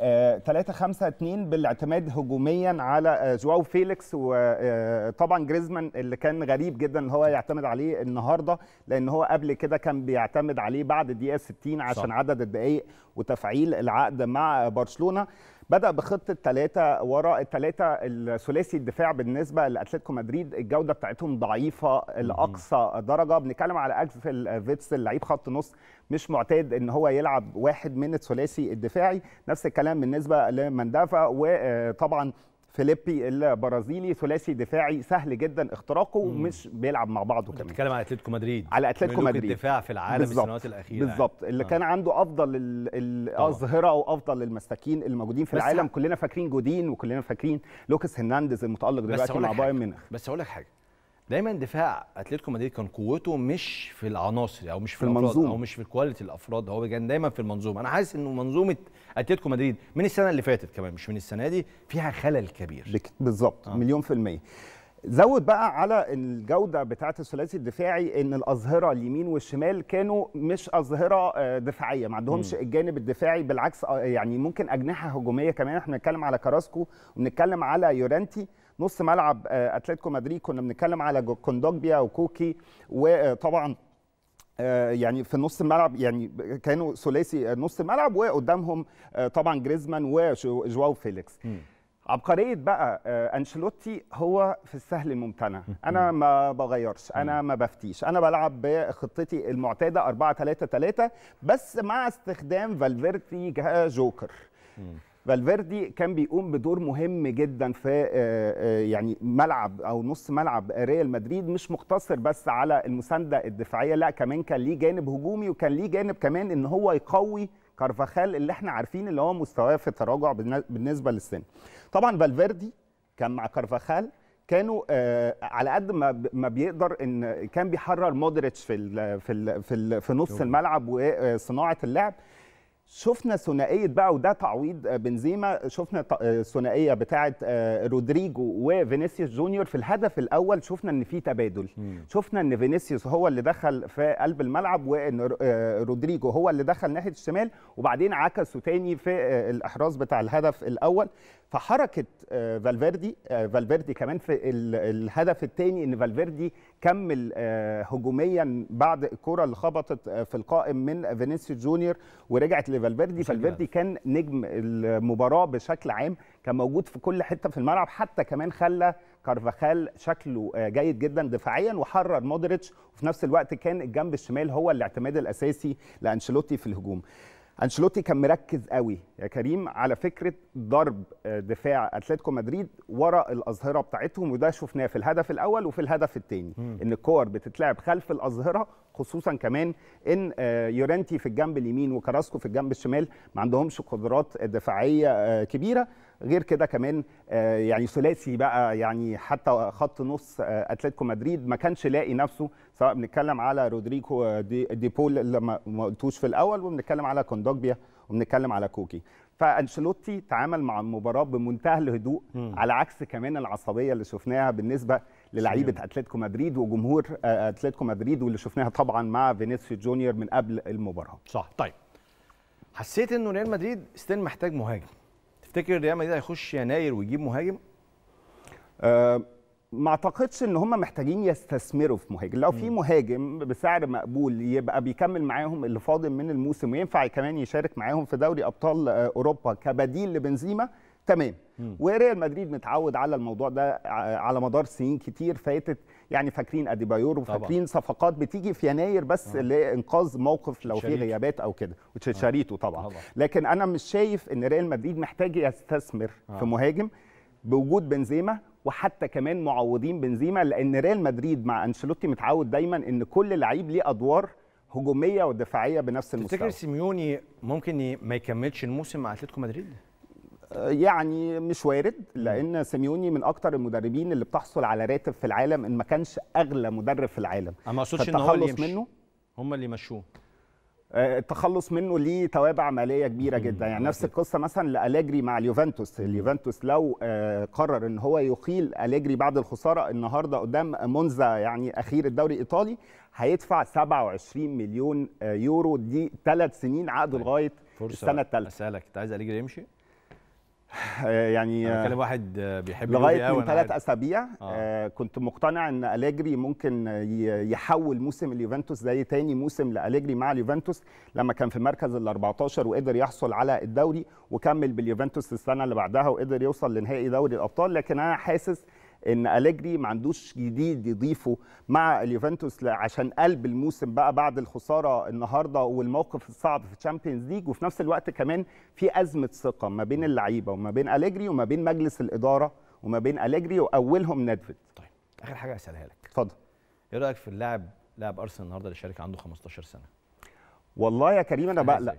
آه 3 5 2 بالاعتماد هجوميا على آه، جواو فيليكس وطبعا آه، جريزمان اللي كان غريب جدا ان هو يعتمد عليه النهارده لان هو قبل كده كان بيعتمد عليه بعد الدقيقه 60 عشان صح. عدد الدقائق وتفعيل العقد مع برشلونه بدا بخطه ثلاثه ورا الثلاثه الثلاثي الدفاع بالنسبه لاتلتيكو مدريد الجوده بتاعتهم ضعيفه لاقصى درجه بنتكلم على اكسل آه، فيتس اللعيب خط نص مش معتاد ان هو يلعب واحد من الثلاثي الدفاعي نفس الكلام بالنسبه لمندافا وطبعا آه، فيليبي البرازيلي ثلاثي دفاعي سهل جدا اختراقه ومش بيلعب مع بعضه كمان بتتكلم على اتلتيكو مدريد على اتلتيكو مدريد الدفاع في العالم السنوات الاخيره يعني. بالظبط اللي آه. كان عنده افضل الاظهره وافضل المساكين الموجودين في العالم كلنا فاكرين جودين وكلنا فاكرين لوكس هرنانديز المتالق دلوقتي مع بايرن ميونخ بس هقول لك حاجه دايما دفاع اتلتيكو مدريد كان قوته مش في العناصر او مش في, في المنظومه او مش في كواليتي الافراد هو كان دايما في المنظومه انا حاسس انه منظومه اتلتيكو مدريد من السنه اللي فاتت كمان مش من السنه دي فيها خلل كبير بالظبط آه. مليون في الميه زود بقى على الجوده بتاعه الثلاثي الدفاعي ان الاظهره اليمين والشمال كانوا مش اظهره آه، دفاعيه ما عندهمش الجانب الدفاعي بالعكس آه، يعني ممكن اجنحه هجوميه كمان احنا بنتكلم على كراسكو وبنتكلم على يورانتي نص ملعب آه، اتلتيكو مدريد كنا بنتكلم على كوندوجبيا وكوكي وطبعا آه، يعني في نص الملعب يعني كانوا ثلاثي آه، نص الملعب وقدامهم آه، طبعا جريزمان وجواو فيليكس عبقريه بقى انشيلوتي هو في السهل الممتنع انا ما بغيرش انا ما بفتيش انا بلعب بخطتي المعتاده 4 3 3 بس مع استخدام فالفيرتي جوكر فالفيردي كان بيقوم بدور مهم جدا في آه، آه، يعني ملعب او نص ملعب ريال مدريد مش مقتصر بس على المسانده الدفاعيه لا كمان كان ليه جانب هجومي وكان ليه جانب كمان ان هو يقوي كارفاخال اللي احنا عارفين اللي هو مستواه في تراجع بالنسبه للسن طبعا فالفيردي كان مع كارفاخال كانوا آه، على قد ما ما بيقدر ان كان بيحرر مودريتش في في في نص الملعب وصناعه اللعب شفنا ثنائيه بقى وده تعويض بنزيما شفنا الثنائيه بتاعه آه، رودريجو وفينيسيوس جونيور في الهدف الاول شفنا ان في تبادل مم. شفنا ان فينيسيوس هو اللي دخل في قلب الملعب وان آه، رودريجو هو اللي دخل ناحيه الشمال وبعدين عكسه تاني في آه، الاحراز بتاع الهدف الاول فحركه آه، فالفيردي آه، فالفيردي كمان في الهدف الثاني ان فالفيردي كمل آه، هجوميا بعد الكره اللي خبطت في القائم من فينيسيو جونيور ورجعت لفالفيردي فالفيردي كان نجم المباراه بشكل عام كان موجود في كل حته في الملعب حتى كمان خلى كارفاخال شكله جيد جدا دفاعيا وحرر مودريتش وفي نفس الوقت كان الجنب الشمال هو الاعتماد الاساسي لانشيلوتي في الهجوم انشيلوتي كان مركز قوي يا كريم على فكره ضرب آه، دفاع اتلتيكو مدريد ورا الاظهره بتاعتهم وده شفناه في الهدف الاول وفي الهدف الثاني ان الكور بتتلعب خلف الاظهره خصوصا كمان ان آه، يورنتي في الجنب اليمين وكراسكو في الجنب الشمال ما عندهمش قدرات دفاعيه آه، كبيره غير كده كمان آه، يعني ثلاثي بقى يعني حتى خط نص آه، اتلتيكو مدريد ما كانش لاقي نفسه سواء بنتكلم على رودريجو آه، دي, دي بول اللي ما قلتوش في الاول وبنتكلم على كوندوجبيا وبنتكلم على كوكي فانشيلوتي تعامل مع المباراه بمنتهى الهدوء م. على عكس كمان العصبيه اللي شفناها بالنسبه للعيبه اتلتيكو مدريد وجمهور اتلتيكو مدريد واللي شفناها طبعا مع فينيسيو جونيور من قبل المباراه صح طيب حسيت انه ريال مدريد ستيل محتاج مهاجم تفتكر ريال مدريد هيخش يناير ويجيب مهاجم؟ أه ما اعتقدش ان هم محتاجين يستثمروا في مهاجم لو في مهاجم بسعر مقبول يبقى بيكمل معاهم اللي فاضل من الموسم وينفع كمان يشارك معاهم في دوري ابطال آه، اوروبا كبديل لبنزيما تمام وريال مدريد متعود على الموضوع ده آه، على مدار سنين كتير فاتت يعني فاكرين اديبايور وفاكرين صفقات بتيجي في يناير بس آه. لانقاذ موقف لو في غيابات او كده آه. وتشاريته طبعا لكن انا مش شايف ان ريال مدريد محتاج يستثمر آه. في مهاجم بوجود بنزيما وحتى كمان معوضين بنزيما لان ريال مدريد مع انشيلوتي متعود دايما ان كل لعيب ليه ادوار هجوميه ودفاعيه بنفس المستوى تفتكر سيميوني ممكن ما يكملش الموسم مع اتلتيكو مدريد يعني مش وارد لان سيميوني من اكتر المدربين اللي بتحصل على راتب في العالم ان ما كانش اغلى مدرب في العالم انا ما اقصدش ان هو اللي يمشي. منه هم اللي مشوه آه، التخلص منه ليه توابع ماليه كبيره جدا يعني نفس القصه مثلا لالاجري مع اليوفنتوس اليوفنتوس لو آه، قرر ان هو يقيل اليجري بعد الخساره النهارده قدام مونزا يعني اخير الدوري الايطالي هيدفع 27 مليون آه، يورو دي ثلاث سنين عقده طيب، لغايه السنه الثالثه اسالك انت عايز اليجري يمشي آه، يعني كان آه، واحد آه، بيحب لغايه إيه من ثلاث اسابيع آه. كنت مقتنع ان اليجري ممكن يحول موسم اليوفنتوس زي تاني موسم لاليجري مع اليوفنتوس لما كان في المركز ال 14 وقدر يحصل على الدوري وكمل باليوفنتوس السنه اللي بعدها وقدر يوصل لنهائي دوري الابطال لكن انا حاسس ان اليجري ما عندوش جديد يضيفه مع اليوفنتوس عشان قلب الموسم بقى بعد الخساره النهارده والموقف الصعب في الشامبيونز ليج وفي نفس الوقت كمان في ازمه ثقه ما بين اللعيبه وما بين اليجري وما بين مجلس الاداره وما بين اليجري واولهم نادفيد طيب اخر حاجه اسالها لك اتفضل ايه رايك في اللاعب لاعب ارسنال النهارده اللي شارك عنده 15 سنه والله يا كريم انا بقلق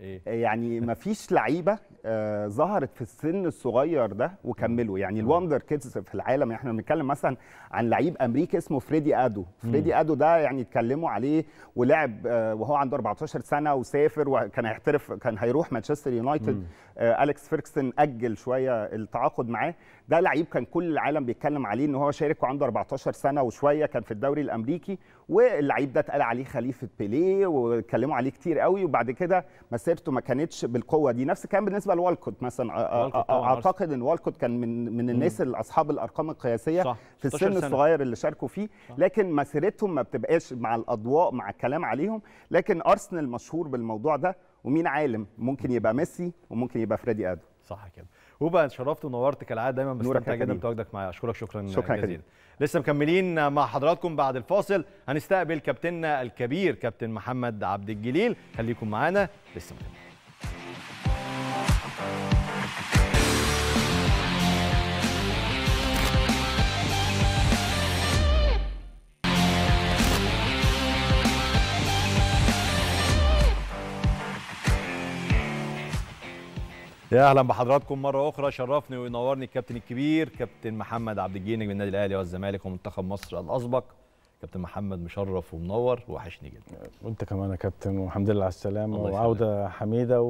إيه؟ آه، يعني ما فيش لعيبه آه ظهرت في السن الصغير ده وكملوا يعني الوندر كيدز في العالم يعني احنا بنتكلم مثلا عن لعيب امريكي اسمه فريدي ادو فريدي ادو ده يعني اتكلموا عليه ولعب آه وهو عنده 14 سنه وسافر وكان هيحترف كان هيروح مانشستر يونايتد آه، اليكس فيركسون اجل شويه التعاقد معاه ده لعيب كان كل العالم بيتكلم عليه ان هو شارك وعنده 14 سنه وشويه كان في الدوري الامريكي واللعيب ده اتقال عليه خليفه بيليه واتكلموا عليه كتير قوي وبعد كده مسيرته ما كانتش بالقوه دي نفس الكلام بالنسبه لوالكوت مثلا آه، آه، اعتقد ان والكوت كان من من الناس اللي اصحاب الارقام القياسيه صح. في السن الصغير اللي شاركوا فيه صح. لكن مسيرتهم ما بتبقاش مع الاضواء مع الكلام عليهم لكن ارسنال مشهور بالموضوع ده ومين عالم ممكن يبقى ميسي وممكن يبقى فريدي ادو صح كده وبقى شرفت ونورت كالعاده دايما بستمتع جدا بتواجدك معايا اشكرك شكرا, شكرا جزيلا لسه مكملين مع حضراتكم بعد الفاصل هنستقبل كابتننا الكبير كابتن محمد عبد الجليل خليكم معانا لسه مكملين يا اهلا بحضراتكم مره اخرى شرفني وينورني الكابتن الكبير كابتن محمد عبد الجينج نجم النادي الاهلي والزمالك ومنتخب مصر الاسبق كابتن محمد مشرف ومنور وحشني جدا وانت كمان يا كابتن والحمد لله على السلامه وعوده حميده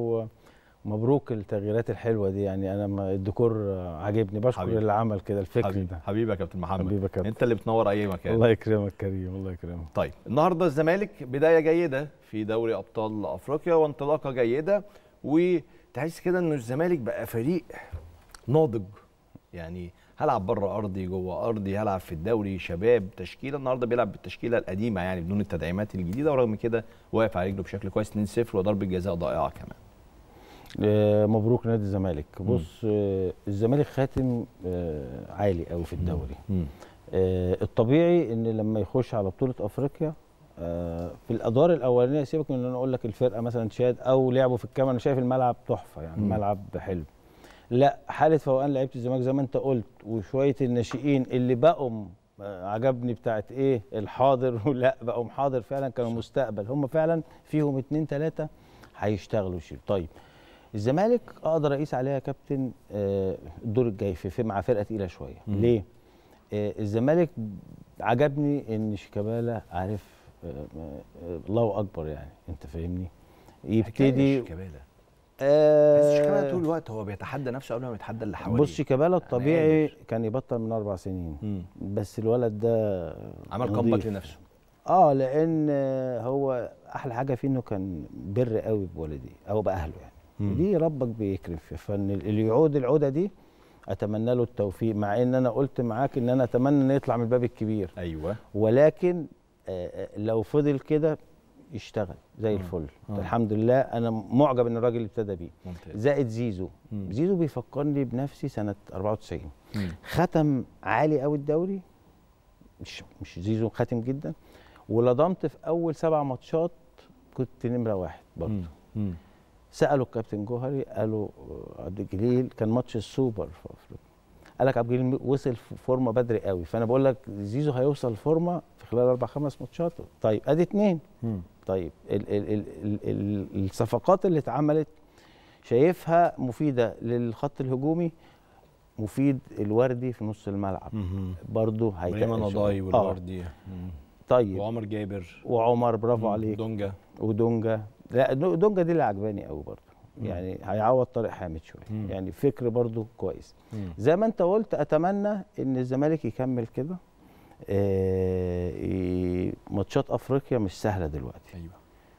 ومبروك التغييرات الحلوه دي يعني انا الديكور عاجبني بشكر حبيب. اللي عمل كده الفكر حبيب. ده حبيبي يا كابتن محمد حبيبي كابتن. انت اللي بتنور اي مكان الله يكرمك كريم الله يكرمك طيب النهارده الزمالك بدايه جيده في دوري ابطال افريقيا وانطلاقه جيده و تحس كده انه الزمالك بقى فريق ناضج يعني هلعب بره ارضي جوه ارضي هلعب في الدوري شباب تشكيله النهارده بيلعب بالتشكيله القديمه يعني بدون التدعيمات الجديده ورغم كده واقف على رجله بشكل كويس 2-0 وضربه جزاء ضائعه كمان آه، مبروك نادي الزمالك بص آه، الزمالك خاتم آه، عالي قوي في الدوري الطبيعي ان لما يخش على بطوله افريقيا آه، في الادوار الاولانيه سيبك من ان انا اقول لك الفرقه مثلا تشاد او لعبوا في الكاميرا انا شايف الملعب تحفه يعني ملعب حلو لا حاله فوقان لعيبه الزمالك زي ما انت قلت وشويه الناشئين اللي بقوا آه، عجبني بتاعت ايه الحاضر ولا بقوا حاضر فعلا كانوا مستقبل هم فعلا فيهم اتنين تلاته هيشتغلوا شيء طيب الزمالك اقدر اقيس عليها يا كابتن آه، الدور الجاي في مع فرقه تقيله شويه ليه الزمالك عجبني ان شيكابالا عارف الله آه، اكبر يعني انت فاهمني يبتدي شيكابالا آه بس شيكابالا طول الوقت هو بيتحدى نفسه قبل ما يتحدى اللي حواليه بص شيكابالا يعني الطبيعي كان يبطل من اربع سنين مم. بس الولد ده عمل كومباك لنفسه اه لان هو احلى حاجه فيه انه كان بر قوي بوالديه او باهله يعني مم. دي ربك بيكرم فيه فان اللي يعود العوده دي اتمنى له التوفيق مع ان انا قلت معاك ان انا اتمنى انه يطلع من الباب الكبير ايوه ولكن آه، آه، لو فضل كده يشتغل زي مم. الفل مم. الحمد لله انا معجب ان الراجل ابتدى بيه زائد زيزو مم. زيزو بيفكرني بنفسي سنه 94 مم. ختم عالي قوي الدوري مش مش زيزو خاتم جدا ولضمت في اول سبع ماتشات كنت نمره واحد برضه سالوا الكابتن جوهري قالوا آه، عبد الجليل كان ماتش السوبر في افريقيا قال لك عبد الجليل وصل في فورمه بدري قوي فانا بقول لك زيزو هيوصل فورمه خلال اربع خمس ماتشات طيب ادي اثنين طيب ال ال ال ال ال الصفقات اللي اتعملت شايفها مفيده للخط الهجومي مفيد الوردي في نص الملعب برضه هيتقل ايمن نضاي آه. والوردي آه. طيب وعمر جابر وعمر برافو عليك دونجا ودونجا لا دونجا دي اللي عجباني قوي برضه يعني هيعوض طارق حامد شويه يعني فكر برضه كويس مم. زي ما انت قلت اتمنى ان الزمالك يكمل كده آه، ماتشات افريقيا مش سهله دلوقتي ايوه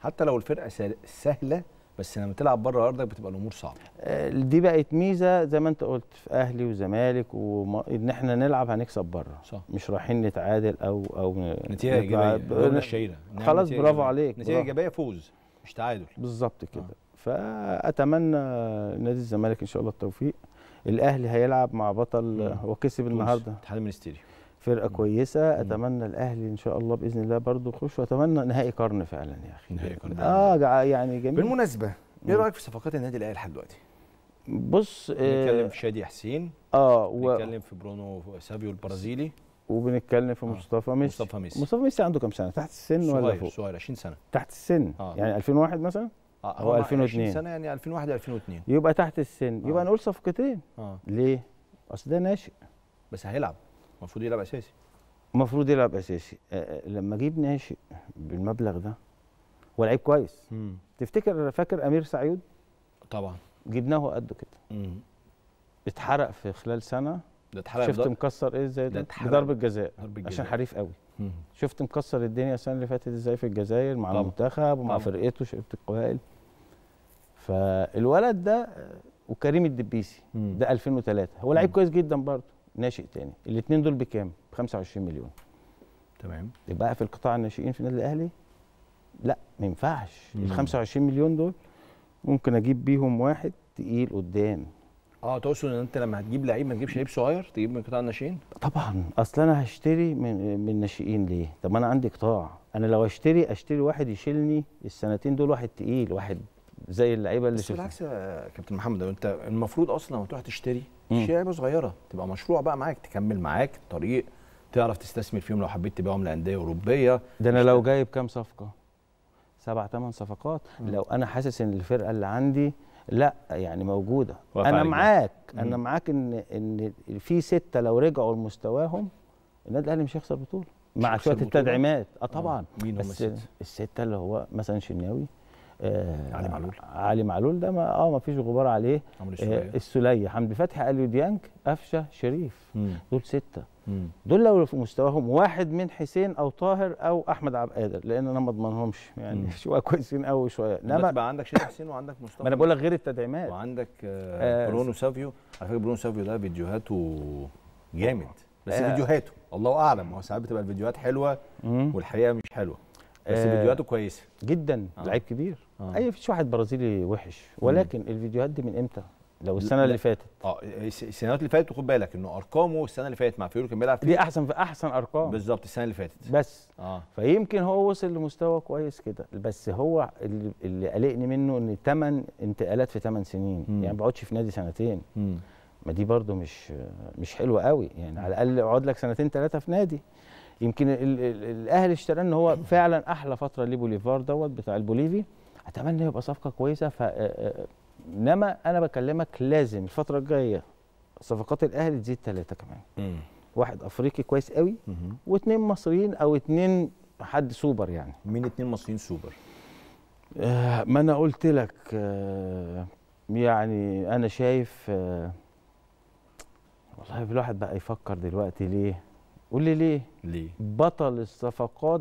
حتى لو الفرقه سهله بس لما تلعب بره ارضك بتبقى الامور صعبه آه، دي بقت ميزه زي ما انت قلت في اهلي وزمالك ان احنا نلعب هنكسب بره صح. مش رايحين نتعادل او او نتيجه ايجابيه خلاص برافو عليك نتيجه ايجابيه فوز مش تعادل بالظبط كده آه. فاتمنى نادي الزمالك ان شاء الله التوفيق الاهلي هيلعب مع بطل هو كسب النهارده اتحاد المنستيري فرقه كويسه اتمنى الاهلي ان شاء الله باذن الله برضو يخش واتمنى نهائي قرن فعلا يا اخي نهائي قرن اه يعني جميل بالمناسبه ايه رايك في صفقات النادي الاهلي لحد دلوقتي بص آه، بنتكلم في شادي حسين اه بنتكلم و... في برونو سابيو البرازيلي وبنتكلم في آه، مصطفى ميسي مصطفى ميسي مصطفى ميسي عنده كام سنه تحت السن ولا فوق صغير 20 سنه تحت السن آه. يعني 2001 مثلا آه هو 2002 20 سنه يعني 2001 2002 يبقى تحت السن آه. يبقى نقول صفقتين آه. ليه اصل ده ناشئ بس هيلعب المفروض يلعب اساسي المفروض يلعب اساسي أه، أه، لما اجيب ناشئ بالمبلغ ده هو لعيب كويس مم. تفتكر فاكر امير سعيد طبعا جبناه قد كده اتحرق في خلال سنه ده اتحرق شفت بضرب. مكسر ايه ازاي ده, ده ضربه جزاء عشان حريف قوي مم. شفت مكسر الدنيا السنه اللي فاتت ازاي في الجزائر مع طبعا. المنتخب ومع طبعا. فرقته شفت القوائل فالولد ده أه، وكريم الدبيسي مم. ده 2003 هو لعيب كويس جدا برضه ناشئ تاني الاثنين دول بكام ب 25 مليون تمام يبقى في القطاع الناشئين في النادي الاهلي لا ما ينفعش ال 25 مليون دول ممكن اجيب بيهم واحد تقيل قدام اه تقصد ان انت لما هتجيب لعيب ما تجيبش لعيب صغير تجيب من قطاع الناشئين طبعا اصل انا هشتري من من الناشئين ليه طب انا عندي قطاع انا لو اشتري اشتري واحد يشيلني السنتين دول واحد تقيل واحد زي اللعيبه اللي بس بالعكس يا كابتن محمد انت المفروض اصلا لما تروح تشتري تشتري لعيبه صغيره تبقى مشروع بقى معاك تكمل معاك الطريق تعرف تستثمر فيهم لو حبيت تبيعهم لانديه اوروبيه ده انا لو جايب كام صفقه سبع ثمان صفقات مم. لو انا حاسس ان الفرقه اللي عندي لا يعني موجوده انا معاك مم. انا معاك ان ان في سته لو رجعوا لمستواهم النادي الاهلي مش هيخسر بطوله مع شويه التدعيمات اه طبعا مين بس السته اللي هو مثلا شناوي آه، علي معلول علي معلول ده ما اه ما فيش غبار عليه السليه آه، حمدي فتحي اليو ديانج قفشه شريف مم. دول سته مم. دول لو في مستواهم واحد من حسين او طاهر او احمد عبد القادر لان انا ما اضمنهمش يعني شويه كويسين قوي شويه انما بقى عندك شريف حسين وعندك مصطفى ما انا بقول لك غير التدعيمات وعندك آه, آه، برونو سافيو على فكره برونو سافيو ده فيديوهاته جامد بس آه. فيديوهاته الله اعلم هو ساعات بتبقى الفيديوهات حلوه والحقيقه مش حلوه بس آه فيديوهاته كويسه جدا آه. لعيب كبير آه. اي فيش واحد برازيلي وحش ولكن مم. الفيديوهات دي من امتى لو السنه اللي فاتت اه السنوات اللي فاتت وخد بالك انه ارقامه السنه اللي فاتت مع فيورو كان بيلعب دي احسن في احسن ارقام بالظبط السنه اللي فاتت بس اه فيمكن هو وصل لمستوى كويس كده بس هو اللي, اللي قلقني منه ان ثمان انتقالات في ثمان سنين مم. يعني ما بقعدش في نادي سنتين مم. ما دي برده مش مش حلوه قوي يعني على الاقل اقعد لك سنتين ثلاثه في نادي يمكن الاهلي اشترى ان هو فعلا احلى فتره لبوليفار دوت بتاع البوليفي اتمنى يبقى صفقه كويسه ف آه، آه، انما انا بكلمك لازم الفتره الجايه صفقات الاهلي تزيد ثلاثه كمان واحد افريقي كويس قوي واثنين مصريين او اثنين حد سوبر يعني مين اثنين مصريين سوبر آه ما انا قلت لك آه يعني انا شايف آه والله الواحد بقى يفكر دلوقتي ليه قول لي ليه؟ ليه؟ بطل الصفقات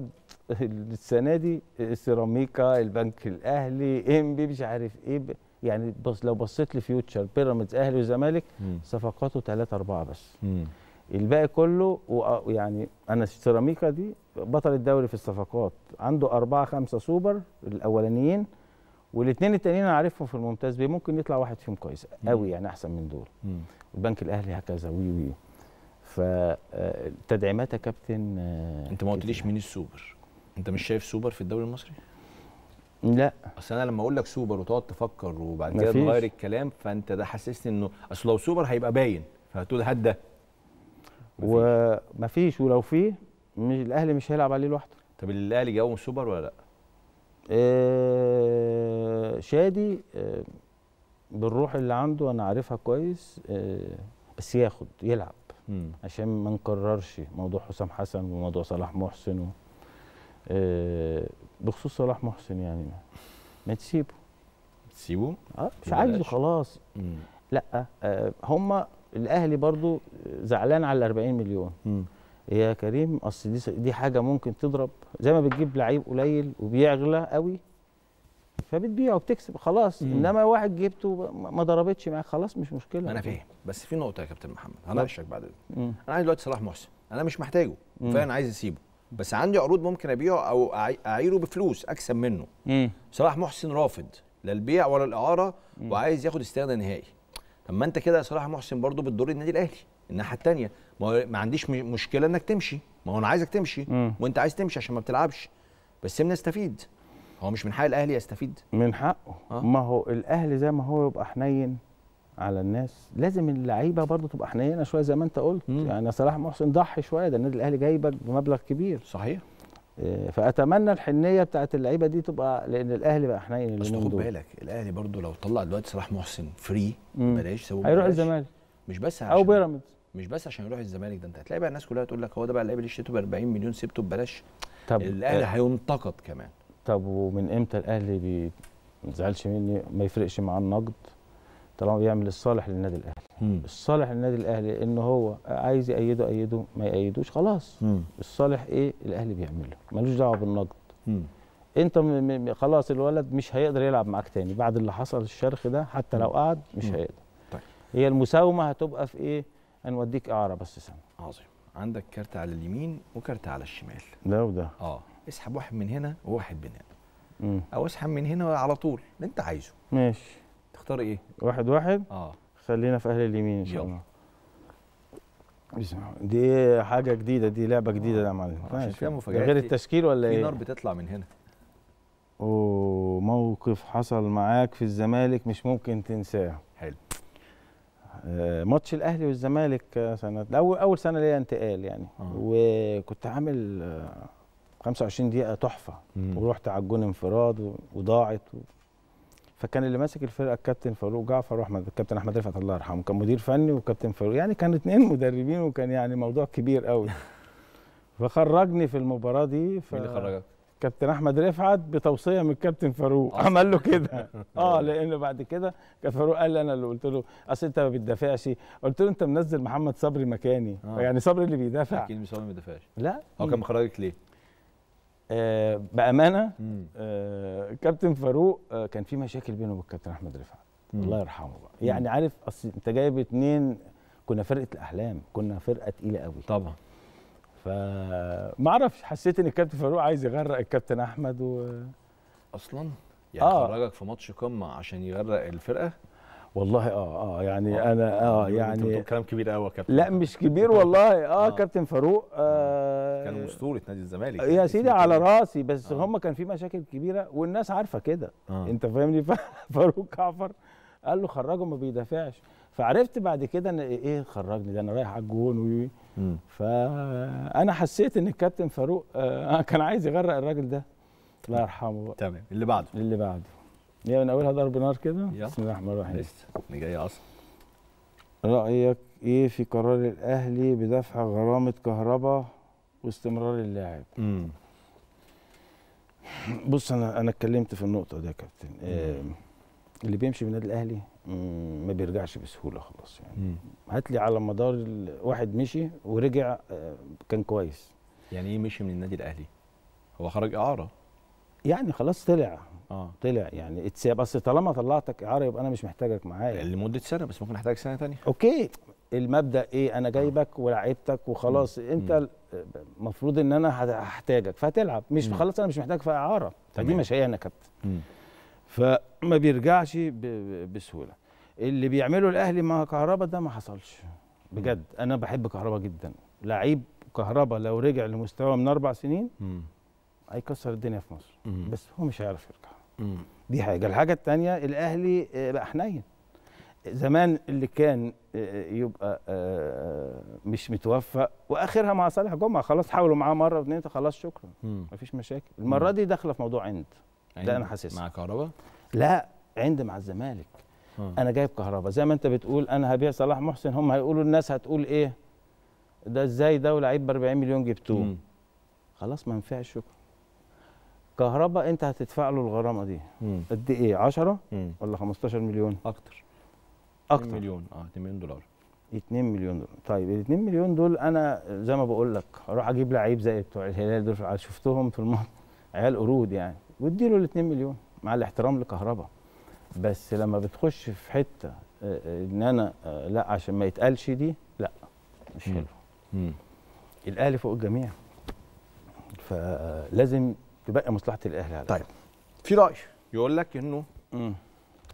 السنه دي سيراميكا البنك الاهلي ام بي مش عارف ايه ب... يعني بص لو بصيت لفيوتشر بيراميدز اهلي وزمالك صفقاته ثلاثة أربعة بس مم. الباقي كله و... يعني انا سيراميكا دي بطل الدوري في الصفقات عنده أربعة خمسة سوبر الاولانيين والاثنين التانيين انا عارفهم في الممتاز بيه ممكن يطلع واحد فيهم كويس قوي يعني احسن من دول مم. البنك الاهلي هكذا وي وي فتدعيمات آه، يا كابتن آه، انت ما قلتليش مين السوبر انت مش شايف سوبر في الدوري المصري لا اصل انا لما اقول لك سوبر وتقعد تفكر وبعد كده تغير الكلام فانت ده حسسني انه اصل لو سوبر هيبقى باين فهتقول هات ده ومفيش ولو فيه مش الاهلي مش هيلعب عليه لوحده طب الاهلي جاوب سوبر ولا لا؟ آه، شادي بالروح اللي عنده انا عارفها كويس بس ياخد يلعب مم. عشان ما نكررش موضوع حسام حسن وموضوع صلاح محسن و... آه بخصوص صلاح محسن يعني ما, تسيبه تسيبه؟ اه مش عايزه خلاص مم. لا آه, آه، هم الاهلي برضو زعلان على ال 40 مليون مم. يا كريم اصل دي دي حاجه ممكن تضرب زي ما بتجيب لعيب قليل وبيغلى قوي فبتبيع وبتكسب خلاص مم. انما واحد جبته ما ضربتش معاك خلاص مش مشكله انا فاهم بس في نقطه يا كابتن محمد هناقشك بعد انا عايز دلوقتي صلاح محسن انا مش محتاجه فانا عايز اسيبه بس عندي عروض ممكن ابيعه او اعيره بفلوس اكسب منه مم. صلاح محسن رافض لا البيع ولا الاعاره مم. وعايز ياخد استغناء نهائي طب ما انت كده يا صلاح محسن برضه بتضر النادي الاهلي الناحيه الثانيه ما, ما عنديش مشكله انك تمشي ما هو انا عايزك تمشي مم. وانت عايز تمشي عشان ما بتلعبش بس بنستفيد هو مش من حق الاهلي يستفيد من حقه أه؟ ما هو الاهلي زي ما هو يبقى حنين على الناس لازم اللعيبه برضه تبقى حنينه شويه زي ما انت قلت مم. يعني صلاح محسن ضحي شويه ده النادي الاهلي جايبك بمبلغ كبير صحيح آه، فاتمنى الحنيه بتاعت اللعيبه دي تبقى لان الاهلي بقى حنين بس خد بالك الاهلي برضه لو طلع دلوقتي صلاح محسن فري بلاش هيروح الزمالك مش بس عشان او بيراميدز مش بس عشان يروح الزمالك ده انت هتلاقي بقى الناس كلها تقول لك هو ده بقى اللعيب اللي اشتريته ب 40 مليون سبته ببلاش طب الاهلي هينتقد كمان طب ومن امتى الاهلي ما تزعلش مني ما يفرقش معاه النقد طالما بيعمل الصالح للنادي الاهلي مم. الصالح للنادي الاهلي ان هو عايز يأيده أيده ما يأيدوش خلاص مم. الصالح ايه الاهلي بيعمله ملوش دعوه بالنقد مم. انت م... خلاص الولد مش هيقدر يلعب معاك تاني بعد اللي حصل الشرخ ده حتى لو قعد مش هيقدر طيب. هي المساومه هتبقى في ايه هنوديك اعاره بس سنه عظيم عندك كارت على اليمين وكارت على الشمال ده وده اه اسحب واحد من هنا وواحد من هنا مم. او اسحب من هنا على طول اللي انت عايزه ماشي تختار ايه واحد واحد اه خلينا في اهل اليمين ان شاء الله دي حاجه جديده دي لعبه جديده يا معلم آه، عشان فيها مفاجات غير التشكيل ولا ايه في نار بتطلع من هنا موقف حصل معاك في الزمالك مش ممكن تنساه حلو آه، ماتش الاهلي والزمالك سنه اول اول سنه ليا انتقال يعني أوه. وكنت عامل آه، 25 دقيقه تحفه ورحت على الجون انفراد وضاعت و... فكان اللي ماسك الفرقه الكابتن فاروق جعفر واحمد الكابتن احمد رفعت الله يرحمه كان مدير فني وكابتن فاروق يعني كان اتنين مدربين وكان يعني موضوع كبير قوي فخرجني في المباراه دي ف... مين اللي خرجك كابتن احمد رفعت بتوصيه من الكابتن فاروق عمل له كده اه لان بعد كده كابتن فاروق قال لي انا اللي قلت له اصل انت ما بتدافعش قلت له انت منزل محمد صبري مكاني آه. يعني صبري اللي بيدافع اكيد مش صبري ما بيدافعش لا هو كان مخرجك ليه آه بامانه آه كابتن فاروق آه كان في مشاكل بينه وبين احمد رفعت الله يرحمه بقى يعني عارف اصل انت جايب اتنين كنا فرقه الاحلام كنا فرقه تقيله قوي طبعا فما اعرفش حسيت ان الكابتن فاروق عايز يغرق الكابتن احمد و اصلا يعني آه. خرجك في ماتش قمه عشان يغرق الفرقه والله اه اه يعني آه. انا اه يعني كلام كبير قوي يا كابتن لا مش كبير والله اه, آه. كابتن فاروق آه, آه. كان اسطوره نادي الزمالك يا سيدي على راسي بس آه. هم كان في مشاكل كبيره والناس عارفه كده آه. انت فاهمني فاروق جعفر قال له خرجه ما بيدافعش فعرفت بعد كده ان ايه خرجني ده انا رايح على الجون وي فانا حسيت ان الكابتن فاروق آه كان عايز يغرق الراجل ده الله يرحمه تمام اللي بعده اللي بعده هي من اولها ضرب نار كده بسم الله الرحمن الرحيم لسه جاي اصلا رايك ايه في قرار الاهلي بدفع غرامه كهرباء واستمرار اللاعب امم بص انا انا اتكلمت في النقطه دي يا كابتن إيه اللي بيمشي من النادي الاهلي ما بيرجعش بسهوله خلاص يعني هات لي على مدار واحد مشي ورجع آه، كان كويس يعني ايه مشي من النادي الاهلي هو خرج اعاره يعني خلاص طلع اه طلع يعني اتساب اصل طالما طلعتك اعاره يبقى انا مش محتاجك معايا لمده سنه بس ممكن احتاجك سنه ثانيه اوكي المبدا ايه انا جايبك آه. ولعبتك وخلاص مم. انت المفروض ان انا هحتاجك فهتلعب مش خلاص انا مش محتاج في اعاره فدي مشاريع يا كابتن فما بيرجعش بسهوله اللي بيعمله الاهلي مع كهربا ده ما حصلش بجد انا بحب كهربا جدا لعيب كهربا لو رجع لمستواه من اربع سنين هيكسر الدنيا في مصر مم. بس هو مش هيعرف يرجع دي حاجه الحاجه الثانيه الاهلي بقى آه، حنين زمان اللي كان آه، آه، يبقى مش متوفق واخرها مع صالح جمعه خلاص حاولوا معاه مره واثنين خلاص شكرا مفيش مشاكل المره دي داخله في موضوع عند ده انا حاسسها مع كهرباء لا عند مع الزمالك انا جايب كهرباء زي ما انت بتقول انا هبيع صلاح محسن هم هيقولوا الناس هتقول ايه ده ازاي ده ولعيب ب 40 مليون جبتوه خلاص ما ينفعش شكرا كهرباء انت هتدفع له الغرامه دي قد ايه 10 ولا 15 مليون اكتر اكتر 2 مليون اه 2 مليون دولار 2 مليون دولار طيب ال 2 مليون دول انا زي ما بقول لك اروح اجيب لعيب زي بتوع الهلال دول شفتهم في الماتش عيال قرود يعني وادي له ال 2 مليون مع الاحترام لكهرباء بس لما بتخش في حته آه، آه، ان انا آه، لا عشان ما يتقالش دي لا مش حلو الاهلي فوق الجميع فلازم تبقى مصلحه الاهلي على طيب في راي يقول لك انه